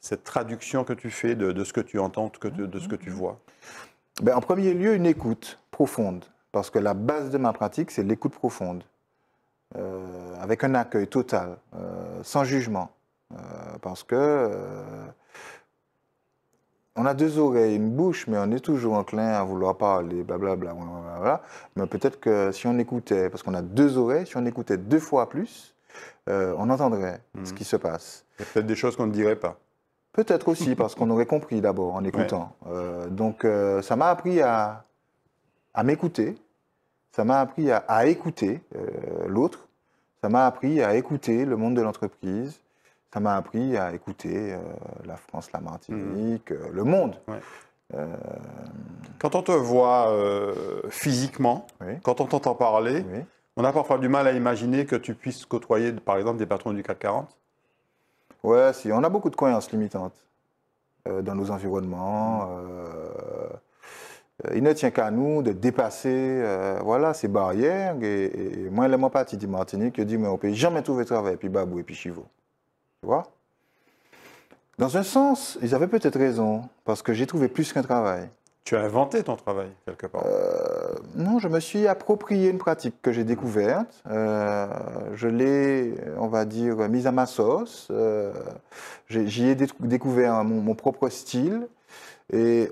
cette traduction que tu fais de, ce que tu entends, de, de ce que tu vois ben, En premier lieu, une écoute profonde, parce que la base de ma pratique, c'est l'écoute profonde, euh, avec un accueil total, euh, sans jugement, euh, parce que on a deux oreilles, une bouche, mais on est toujours enclin à vouloir parler, blablabla, blablabla. Mais peut-être que si on écoutait, parce qu'on a deux oreilles, si on écoutait deux fois plus, on entendrait hmm. ce qui se passe. Peut-être des choses qu'on ne dirait pas. Peut-être aussi, parce qu'on aurait compris d'abord en écoutant. Euh, donc euh, ça m'a appris à, m'écouter, ça m'a appris à, écouter euh, l'autre, ça m'a appris à écouter le monde de l'entreprise, ça m'a appris à écouter la France, la Martinique, mm. le monde. Quand on te voit physiquement, quand on t'entend parler, on a parfois du mal à imaginer que tu puisses côtoyer par exemple des patrons du CAC 40 Ouais, si. on a beaucoup de croyances limitantes euh, dans nos environnements. Euh, il ne tient qu'à nous de dépasser euh, voilà, ces barrières. Moi, et est je suis parti de Martinique, je dit mais on ne peut jamais trouver travail, puis Babou et puis Chivo. Tu vois Dans un sens, ils avaient peut-être raison, parce que j'ai trouvé plus qu'un travail. Tu as inventé ton travail, quelque part euh, Non, je me suis approprié une pratique que j'ai découverte. Euh, je l'ai, on va dire, mise à ma sauce. Euh, j'y ai, découvert mon, propre style. Et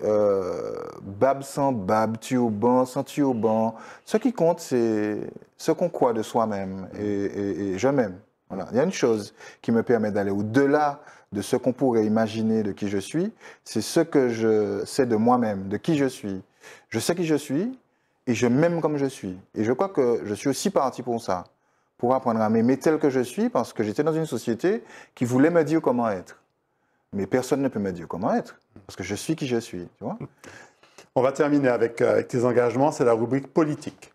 bab sans bab, tu au banc, sans banc, Ce qui compte, c'est ce qu'on croit de soi-même. Et, je m'aime. Voilà. Il y a une chose qui me permet d'aller au-delà de ce qu'on pourrait imaginer de qui je suis, c'est ce que je sais de moi-même, de qui je suis. Je sais qui je suis et je m'aime comme je suis. Et je crois que je suis aussi parti pour ça, pour apprendre à m'aimer tel que je suis, parce que j'étais dans une société qui voulait me dire comment être. Mais personne ne peut me dire comment être, parce que je suis qui je suis. Tu On va terminer avec, euh, avec tes engagements, c'est la rubrique politique.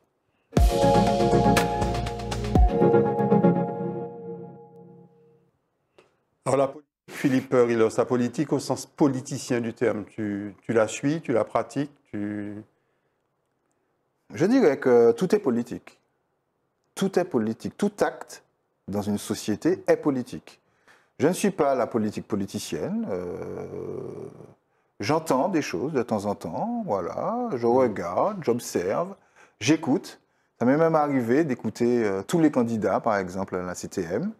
Alors la politique, Philippe euh, Rilos, sa politique au sens politicien du terme, tu, la suis, tu la pratiques tu... Je dirais que tout est politique. Tout est politique. Tout acte dans une société est politique. Je ne suis pas la politique politicienne. Euh, j'entends des choses de temps en temps, voilà. Je mhm. regarde, j'observe, j'écoute. Ça m'est même arrivé d'écouter euh, tous les candidats, par exemple, à la CTM,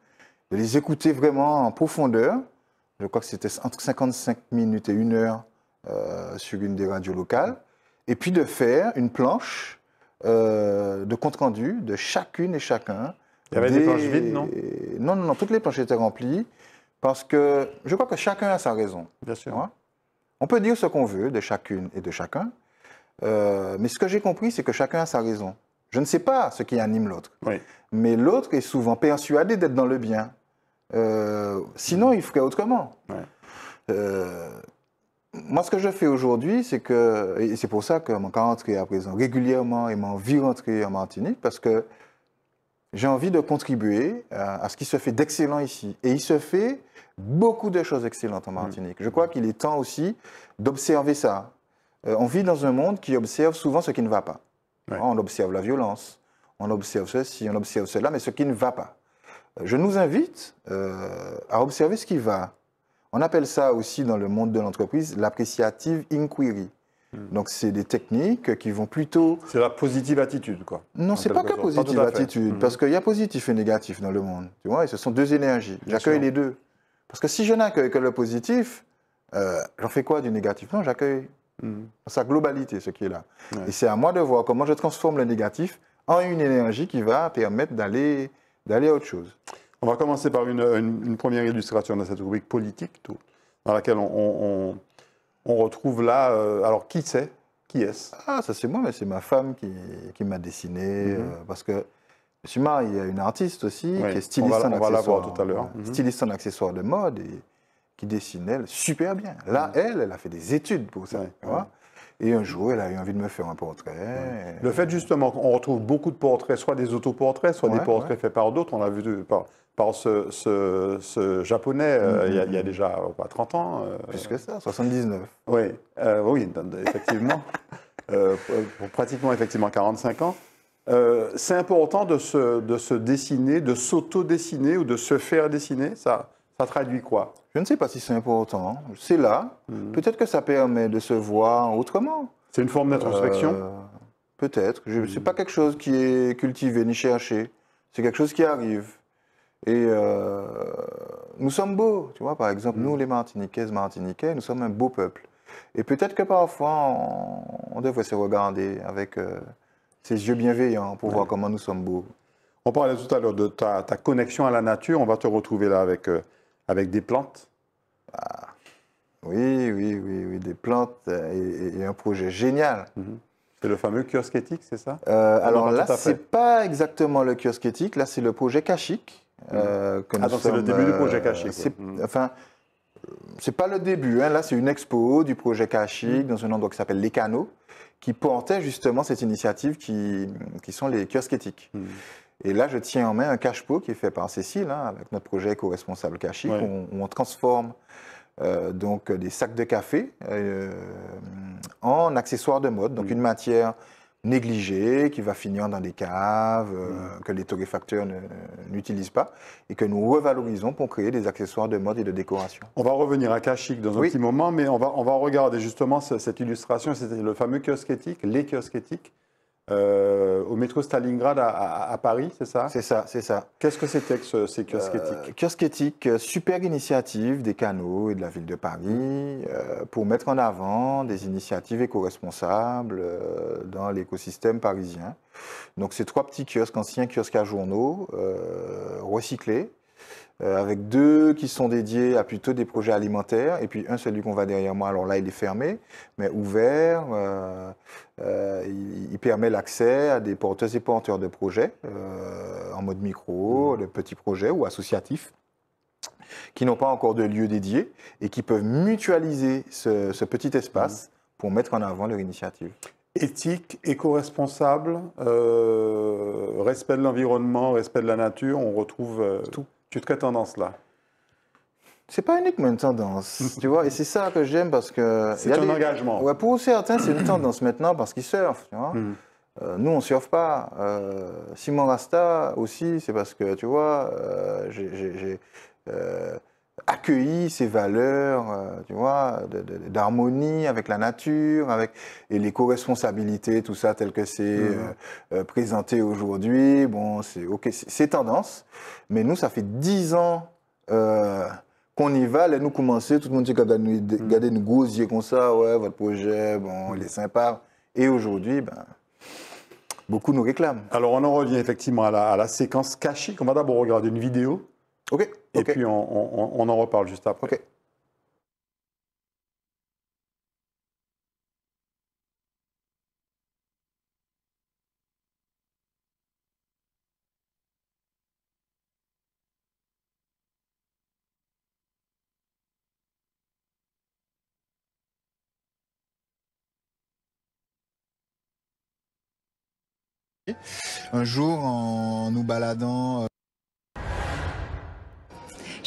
de les écouter vraiment en profondeur je crois que c'était entre 55 minutes et une heure euh, sur une des radios locales, et puis de faire une planche euh, de compte-rendu de chacune et chacun. Il y avait des, planches vides, non Non, non, non, toutes les planches étaient remplies, parce que je crois que chacun a sa raison. Bien sûr. On peut dire ce qu'on veut de chacune et de chacun, euh, mais ce que j'ai compris, c'est que chacun a sa raison. Je ne sais pas ce qui anime l'autre, mais l'autre est souvent persuadé d'être dans le bien. Euh, sinon, il ferait autrement. Euh, moi, ce que je fais aujourd'hui, c'est que, et c'est pour ça que mon cas rentré à présent régulièrement et mon vie rentrer en Martinique, parce que j'ai envie de contribuer à, ce qui se fait d'excellent ici. Et il se fait beaucoup de choses excellentes en mm. Martinique. Je crois qu'il est temps aussi d'observer ça. Euh, on vit dans un monde qui observe souvent ce qui ne va pas. On observe la violence, on observe ceci, on observe cela, mais ce qui ne va pas je nous invite euh, à observer ce qui va. On appelle ça aussi dans le monde de l'entreprise l'appréciative inquiry. Hmm. Donc, c'est des techniques qui vont plutôt. C'est la positive attitude, quoi. Non, c'est pas que positive attitude, hmm. parce qu'il y a positif et négatif dans le monde. Tu vois, et ce sont deux énergies. J'accueille les deux. Parce que si je n'accueille que le positif, euh, j'en fais quoi du négatif Non, j'accueille hmm. sa globalité, ce qui est là. Et c'est à moi de voir comment je transforme le négatif en une énergie qui va permettre d'aller d'aller à autre chose. On va commencer par une, première illustration de cette rubrique politique, dans laquelle on, retrouve là. Euh, alors, qui c'est Qui est-ce Ah, ça c'est moi, mais c'est ma femme qui, m'a dessiné. Mhm. Euh, parce que je Mar, il y a une artiste aussi qui est styliste en accessoires tout à l'heure. Mhm. Styliste en accessoires de mode et qui dessine, elle, super bien. Là, mhm. elle, elle a fait des études pour ça. Et un jour, elle a eu envie de me faire un portrait. Le fait justement qu'on retrouve beaucoup de portraits, soit des autoportraits, soit des portraits faits par d'autres, on l'a vu euh, par, ce, japonais euh, il, y a, déjà euh, pas 30 ans. Plus que ça, 79. Oui, oui effectivement. pour pratiquement effectivement 45 ans. C'est important de de se dessiner, de s'auto-dessiner ou de se faire dessiner, ça ça traduit quoi Je ne sais pas si c'est important. Hein. C'est là. Mhm. Peut-être que ça permet de se voir autrement. C'est une forme d'introspection euh, Peut-être. Ce n'est pas mhm. quelque chose qui est cultivé ni cherché. C'est quelque chose qui arrive. Et euh, nous sommes beaux, tu vois, par exemple, mhm. nous les Martiniquaises, Martiniquais, nous sommes un beau peuple. Et peut-être que parfois, on, devrait se regarder avec ces euh, yeux bienveillants pour voir comment nous sommes beaux. On parlait tout à l'heure de ta, connexion à la nature. On va te retrouver là avec avec des plantes ah, Oui, oui, oui, oui, des plantes et, un projet génial. Mhm. C'est le fameux kiosque éthique, c'est ça euh, Alors là, c'est pas exactement le kiosque éthique, là, c'est le projet Kashik. Attends, euh, mhm. ah, c'est le début du projet euh, Kashik. Enfin, mhm. Enfin, c'est pas le début, hein. là, c'est une expo du projet Kashik dans un endroit qui s'appelle Les Canaux, qui portait justement cette initiative qui, qui sont les kiosques éthiques. Et là, je tiens en main un cache-pot qui est fait par Cécile, hein, avec notre projet co-responsable Cachic, où, on transforme euh, donc euh, des sacs de café euh, en accessoires de mode, donc mm. une matière négligée qui va finir dans des caves mm. que les torréfacteurs n'utilisent pas et que nous revalorisons pour créer des accessoires de mode et de décoration. On va revenir à Cachic dans un petit moment, mais on va, on va regarder justement cette illustration, c'était le fameux kiosque éthique, les kiosques euh, au métro Stalingrad à, Paris, c'est ça C'est ça, c'est ça. Qu'est-ce que c'était que ces kiosques euh, éthiques Kiosques éthiques, euh, super initiative des canaux et de la ville de Paris pour mettre en avant des initiatives éco-responsables dans l'écosystème parisien. Donc, ces trois petits kiosques, anciens kiosques à journaux, recyclés, euh, avec deux qui sont dédiés à plutôt des projets alimentaires, et puis un, celui qu'on va derrière moi, alors là, il est fermé, mais ouvert, euh, euh, il, permet l'accès à des porteuses et porteurs de projets, en mode micro, mm. de petits projets ou associatifs qui n'ont pas encore de lieu dédié et qui peuvent mutualiser ce, petit espace mm. pour mettre en avant leur initiative éthique, éco-responsable, respect de l'environnement, respect de la nature, on retrouve tout. Tu te tendance là c'est pas uniquement une tendance, tu vois, et c'est ça que j'aime parce que. C'est un engagement. Ouais, pour certains, c'est une tendance maintenant parce qu'ils surfent, tu vois. Hmm. Euh, nous, on ne surfe pas. Euh, Simon Rasta aussi, c'est parce que, tu vois, euh, j'ai accueilli ces valeurs, euh, tu vois, d'harmonie avec la nature, avec et co-responsabilités, tout ça tel que c'est mhm. euh, euh, présenté aujourd'hui. Bon, c'est ok, c'est tendance, mais nous, ça fait dix ans qu'on y va, là, nous commencer, tout le monde dit qu'on nous mhm. garder nos gosier comme ça, ouais, votre projet, bon, il est sympa. Et aujourd'hui, ben, beaucoup nous réclament. Alors, on en revient effectivement à la, séquence cachée On va d'abord regarder une vidéo OK. Et puis, on, on, en reparle juste après. OK. Un jour, en nous baladant euh,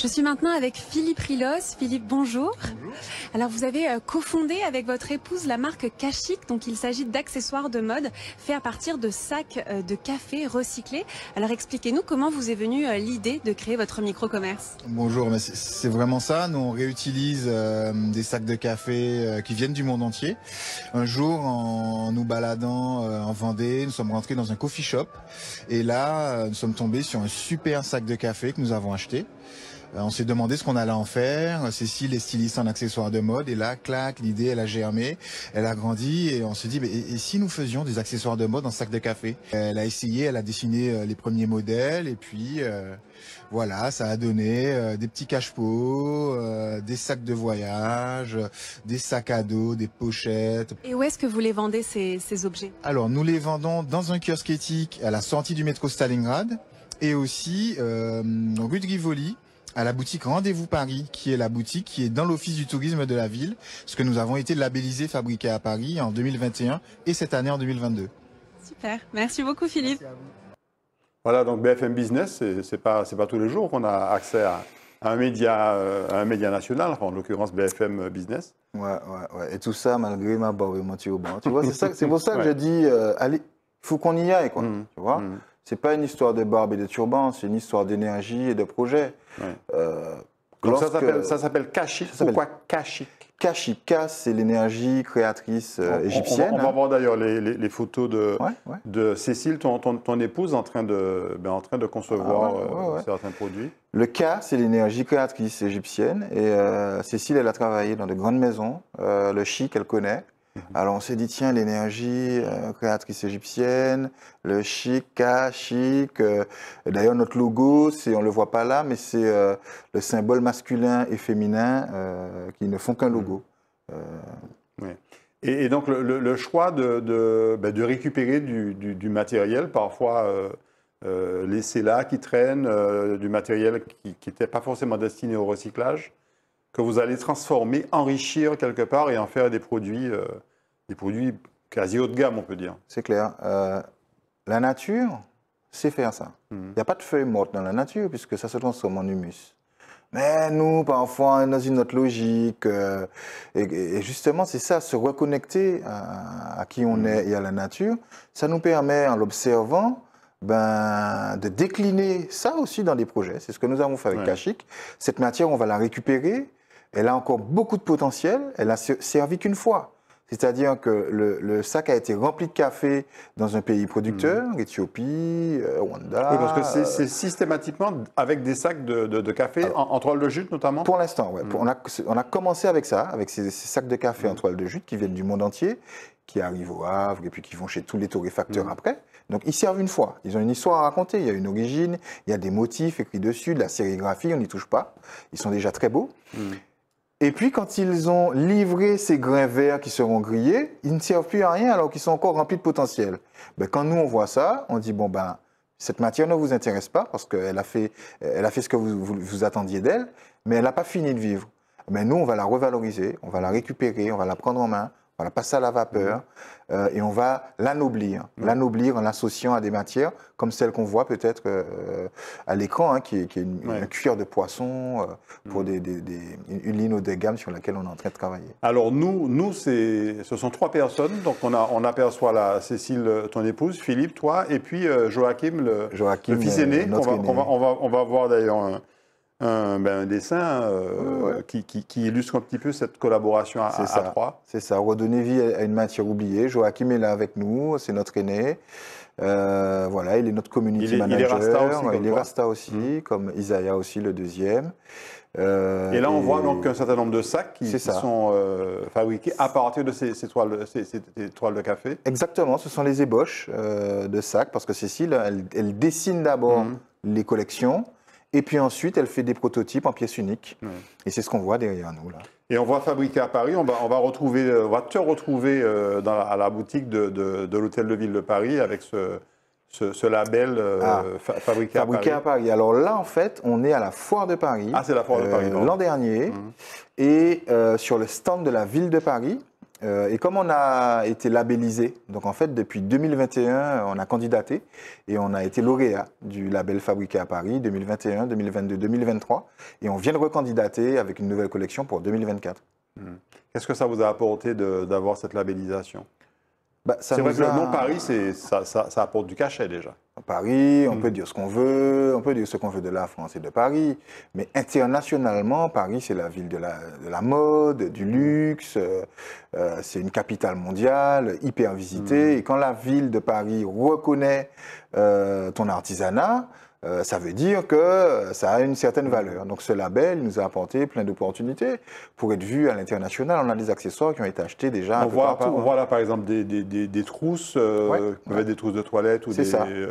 je suis maintenant avec Philippe Rilos. Philippe, bonjour. Bonjour. Alors, vous avez euh, cofondé avec votre épouse la marque Kashik. Donc, il s'agit d'accessoires de mode faits à partir de sacs euh, de café recyclés. Alors, expliquez-nous comment vous est venue euh, l'idée de créer votre micro-commerce. Bonjour. C'est vraiment ça. Nous, on réutilise des sacs de café qui viennent du monde entier. Un jour, en nous baladant en Vendée, nous sommes rentrés dans un coffee shop. Et là, nous sommes tombés sur un super sac de café que nous avons acheté. Euh, on s'est demandé ce qu'on allait en faire. Cécile est styliste en accessoires de mode et là, clac, l'idée, elle a germé, elle a grandi et on s'est dit, mais, et, si nous faisions des accessoires de mode en sac de café Elle a essayé, elle a dessiné euh, les premiers modèles et puis euh, voilà, ça a donné des petits cache-pots, des sacs de voyage, des sacs à dos, des pochettes. Et où est-ce que vous les vendez ces, objets Alors, nous les vendons dans un kiosque éthique à la sortie du métro Stalingrad et aussi rue de Rivoli à la boutique Rendez-vous Paris, qui est la boutique qui est dans l'office du tourisme de la ville, ce que nous avons été labellisés fabriqués à Paris en 2021 et cette année en 2022. Super, merci beaucoup Philippe. voilà, donc BFM Business, c'est pas c'est pas tous les jours qu'on a accès à, un média, euh, un média national, en l'occurrence BFM Business. Ouais, ouais, ouais. Et tout ça malgré ma barbe et mon tuyau c'est pour ça que j'ai je dis, euh, allez, faut qu'on y aille, quoi. Mmh. Tu vois. Mmh c'est pas une histoire de barbe et de turban, c'est une histoire d'énergie et de projet. Euh, ça s'appelle Kashik. Pourquoi Kashik K c'est l'énergie créatrice euh, égyptienne. On va, voir d'ailleurs les, photos de, de Cécile, ton, ton, épouse, en train de, ben, en train de concevoir ah euh, certains produits. Le K, c'est l'énergie créatrice égyptienne. Et euh, Cécile, elle a travaillé dans de grandes maisons. le chic, elle connaît. Alors on s'est dit, tiens, l'énergie, euh, créatrice égyptienne, le chic, chic. Euh, d'ailleurs, notre logo, on ne le voit pas là, mais c'est euh, le symbole masculin et féminin qui ne font qu'un hmm. logo. Et, donc le, choix ben, de, récupérer du, du, matériel, parfois laissé là, qui traîne, du matériel qui n'était pas forcément destiné au recyclage, que vous allez transformer, enrichir quelque part et en faire des produits, euh, des produits quasi haut de gamme, on peut dire. C'est clair. Euh, la nature sait faire ça. Mhm. Il n'y a pas de feuilles mortes dans la nature puisque ça se transforme en humus. Mais nous, parfois, on a une autre logique. Euh, et, justement, c'est ça, se reconnecter à, qui on mhm. est et à la nature. Ça nous permet, en l'observant, ben, de décliner ça aussi dans des projets. C'est ce que nous avons fait avec ouais. Cette matière, on va la récupérer elle a encore beaucoup de potentiel, elle a servi qu'une fois. C'est-à-dire que le, sac a été rempli de café dans un pays producteur, en mhm. Éthiopie, euh, Rwanda. Oui, parce que euh, c'est systématiquement avec des sacs de, café, ah. en, toile de jute notamment Pour l'instant, oui. Mhm. on, a, commencé avec ça, avec ces, sacs de café mhm. en toile de jute qui viennent du monde entier, qui arrivent au Havre et puis qui vont chez tous les torréfacteurs après. Donc ils servent une fois, ils ont une histoire à raconter, il y a une origine, il y a des motifs écrits dessus, de la sérigraphie, on n'y touche pas, ils sont déjà très beaux. Et puis quand ils ont livré ces grains verts qui seront grillés, ils ne servent plus à rien alors qu'ils sont encore remplis de potentiel. Ben, quand nous on voit ça, on dit bon ben cette matière ne vous intéresse pas parce qu'elle a fait, a fait ce que vous, vous, vous attendiez d'elle, mais elle n'a pas fini de vivre. Mais ben, nous on va la revaloriser, on va la récupérer, on va la prendre en main, voilà, passer à la vapeur, mhm. euh, et on va l'anoblir, l'annoblir l'anoblir en l'associant à des matières comme celles qu'on voit peut-être euh, à l'écran, hein, qui, est une, cuir de poisson euh, pour mhm. des, une ligne haut de gamme sur laquelle on est en train de travailler. Alors nous, nous ce sont trois personnes, donc on, a, on aperçoit là Cécile, ton épouse, Philippe, toi, et puis Joachim, le, fils aîné, qu'on on va, on va voir d'ailleurs hein. Ben, un, dessin euh, qui, illustre un petit peu cette collaboration à, ça. trois. C'est ça, redonner vie à une matière oubliée. Joachim est là avec nous, c'est notre aîné. Euh, voilà, il est notre community manager. Il est Rasta aussi, comme, il est Rasta aussi, hmm. comme Isaiah aussi, le deuxième. Euh, et là, on voit donc un certain nombre de sacs qui, sont fabriqués à partir de ces, toiles, ces, ces, de café. Exactement, ce sont les ébauches de sacs, parce que Cécile, elle, dessine d'abord hmm. les collections. Et puis ensuite, elle fait des prototypes en pièces uniques. Et c'est ce qu'on voit derrière nous, là. Et on voit fabriquer à Paris, on va, retrouver, euh, va te retrouver euh, dans, à la boutique de, l'Hôtel de Ville de Paris avec ce, label euh, ah. fabriqué, à, Paris. Alors là, en fait, on est à la Foire de Paris. Ah, c'est la Foire de Paris. L'an dernier. Mhm. Et sur le stand de la Ville de Paris, euh, et comme on a été labellisé, donc en fait depuis 2021, on a candidaté et on a été lauréat du label Fabriqué à Paris 2021, 2022, 2023. Et on vient de recandidater avec une nouvelle collection pour 2024. Hmm. Qu'est-ce que ça vous a apporté d'avoir cette labellisation bah, C'est vrai que le nom Paris, ça apporte du cachet déjà. Paris, on mm. peut dire ce qu'on veut, on peut dire ce qu'on veut de la France et de Paris, mais internationalement, Paris, c'est la ville de la, de la, mode, du mm. luxe, euh, euh, c'est une capitale mondiale, hyper visitée, mm. et quand la ville de Paris reconnaît euh, ton artisanat, euh, ça veut dire que euh, ça a une certaine valeur. Donc ce label nous a apporté plein d'opportunités pour être vu à l'international. On a des accessoires qui ont été achetés déjà. On, voit, partout, on hein. voit là par exemple des, trousses, euh, des trousses de toilette ou des,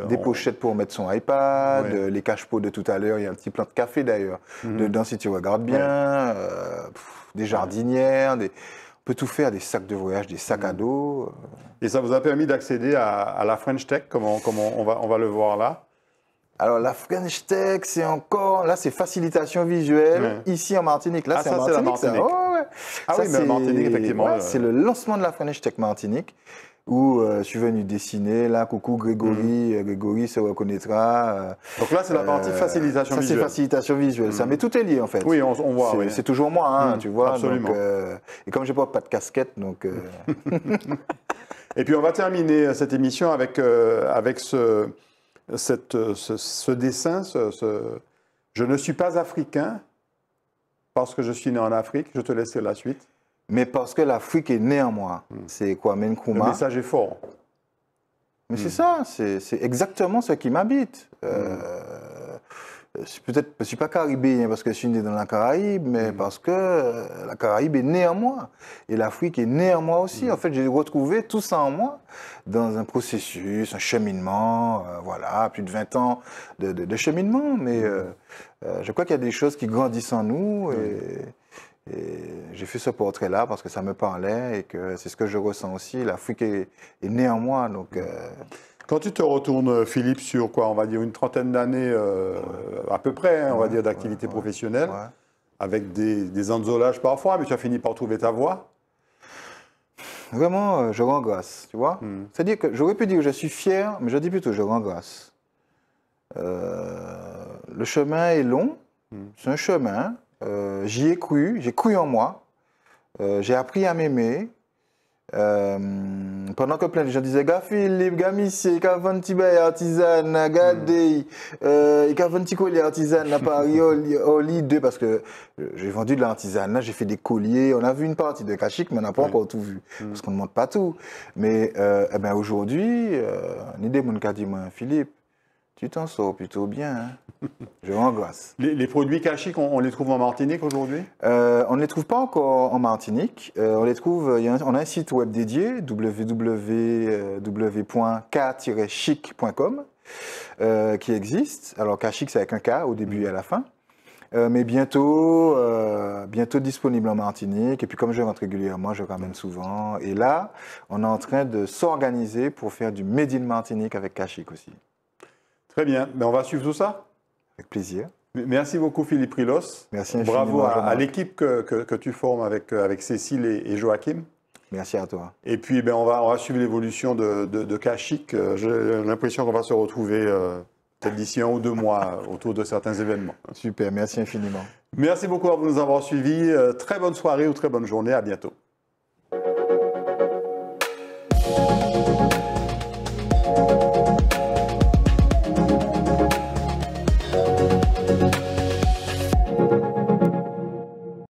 des pochettes pour mettre son iPad, les cache-pots de tout à l'heure. Il y a un petit plan de café d'ailleurs mm dedans si tu regardes bien, des jardinières, des peut tout faire, des sacs de voyage, des sacs à mhm. dos. Et ça vous a permis d'accéder à, la French Tech, comme, on, va, on va le voir là. Alors la French Tech, c'est encore là, c'est facilitation visuelle. Ici en Martinique, là, ah, c'est La Martinique. Ah oui, mais Martinique effectivement. C'est euh, le lancement de la French Tech Martinique où euh, je suis venu dessiner. Là, coucou Grégory, mhm. euh, Grégory se reconnaîtra. Donc là, c'est la partie facilitation visuelle. Ça, c'est facilitation visuelle. Ça, mais tout est lié en fait. Oui, on, voit. C'est toujours moi, hein, mhm, tu vois. Absolument. et comme j'ai n'ai pas de casquette, donc. et puis on va terminer cette émission avec avec ce euh, ce, dessin, ce, je ne suis pas africain parce que je suis né en Afrique, je te laisse la suite. Mais parce que l'Afrique est née en moi. Hmm. C'est quoi, Nkrumah. Le message est fort. Mais c'est hmm. ça, c'est exactement ce qui m'habite. Euh, hmm. Euh, peut-être, je ne suis pas caribéen hein, parce que je suis né dans la Caraïbe, mais mhm. parce que euh, la Caraïbe est née en moi. Et l'Afrique est née en moi aussi. Mhm. En fait, j'ai retrouvé tout ça en moi dans un processus, un cheminement, euh, voilà, plus de 20 ans de, cheminement. Mais mhm. je crois qu'il y a des choses qui grandissent en nous. Et, j'ai fait ce portrait-là parce que ça me parlait et que c'est ce que je ressens aussi. L'Afrique est, est, née en moi. Donc. Quand tu te retournes, euh, Philippe, sur quoi On va dire une trentaine d'années euh, à peu près, hein, on va dire, d'activité professionnelle, avec des, des enzolages parfois, mais tu as fini par trouver ta voie Vraiment, euh, je rends grâce, tu vois hmm. C'est-à-dire que j'aurais pu dire je suis fier, mais je dis plutôt je rends grâce. le chemin est long, hmm. c'est un chemin. J'y ai cru, j'ai cru en moi. j'ai appris à m'aimer, euh, pendant que plein de gens disaient Gars Philippe, gars Missé, artisan, gars les hmm. euh, gars artisan à Paris, Oli 2, parce que euh, j'ai vendu de l'artisanat, j'ai fait des colliers, on a vu une partie de Kachik, mais on n'a pas encore tout vu, hmm. parce qu'on ne montre pas tout. Mais euh, eh ben aujourd'hui, euh, idée des gens Philippe, tu t'en sors plutôt bien. Hein. Je m'angoisse. Les, produits cachiques, on, les trouve en Martinique aujourd'hui euh, On ne les trouve pas encore en Martinique. Euh, on les trouve. a un, on a un site web dédié www.k-chic.com euh, qui existe. Alors cachique, c'est avec un K au début et à la fin. mais bientôt, bientôt disponible en Martinique. Et puis comme je rentre régulièrement, je ramène souvent. Et là, on est en train de s'organiser pour faire du Made in Martinique avec Kachi aussi. Très bien, mais on va suivre tout ça Avec plaisir. Merci beaucoup Philippe Rilos. Merci Bravo à, l'équipe que, que, tu formes avec, euh, avec Cécile et, Joachim. Merci à toi. Et puis, ben, on, va, on va suivre l'évolution de, de, euh, J'ai l'impression qu'on va se retrouver euh, peut-être d'ici un ou deux mois autour de certains événements. Super, merci infiniment. Merci beaucoup à vous de nous avoir suivis. très bonne soirée ou très bonne journée. À bientôt.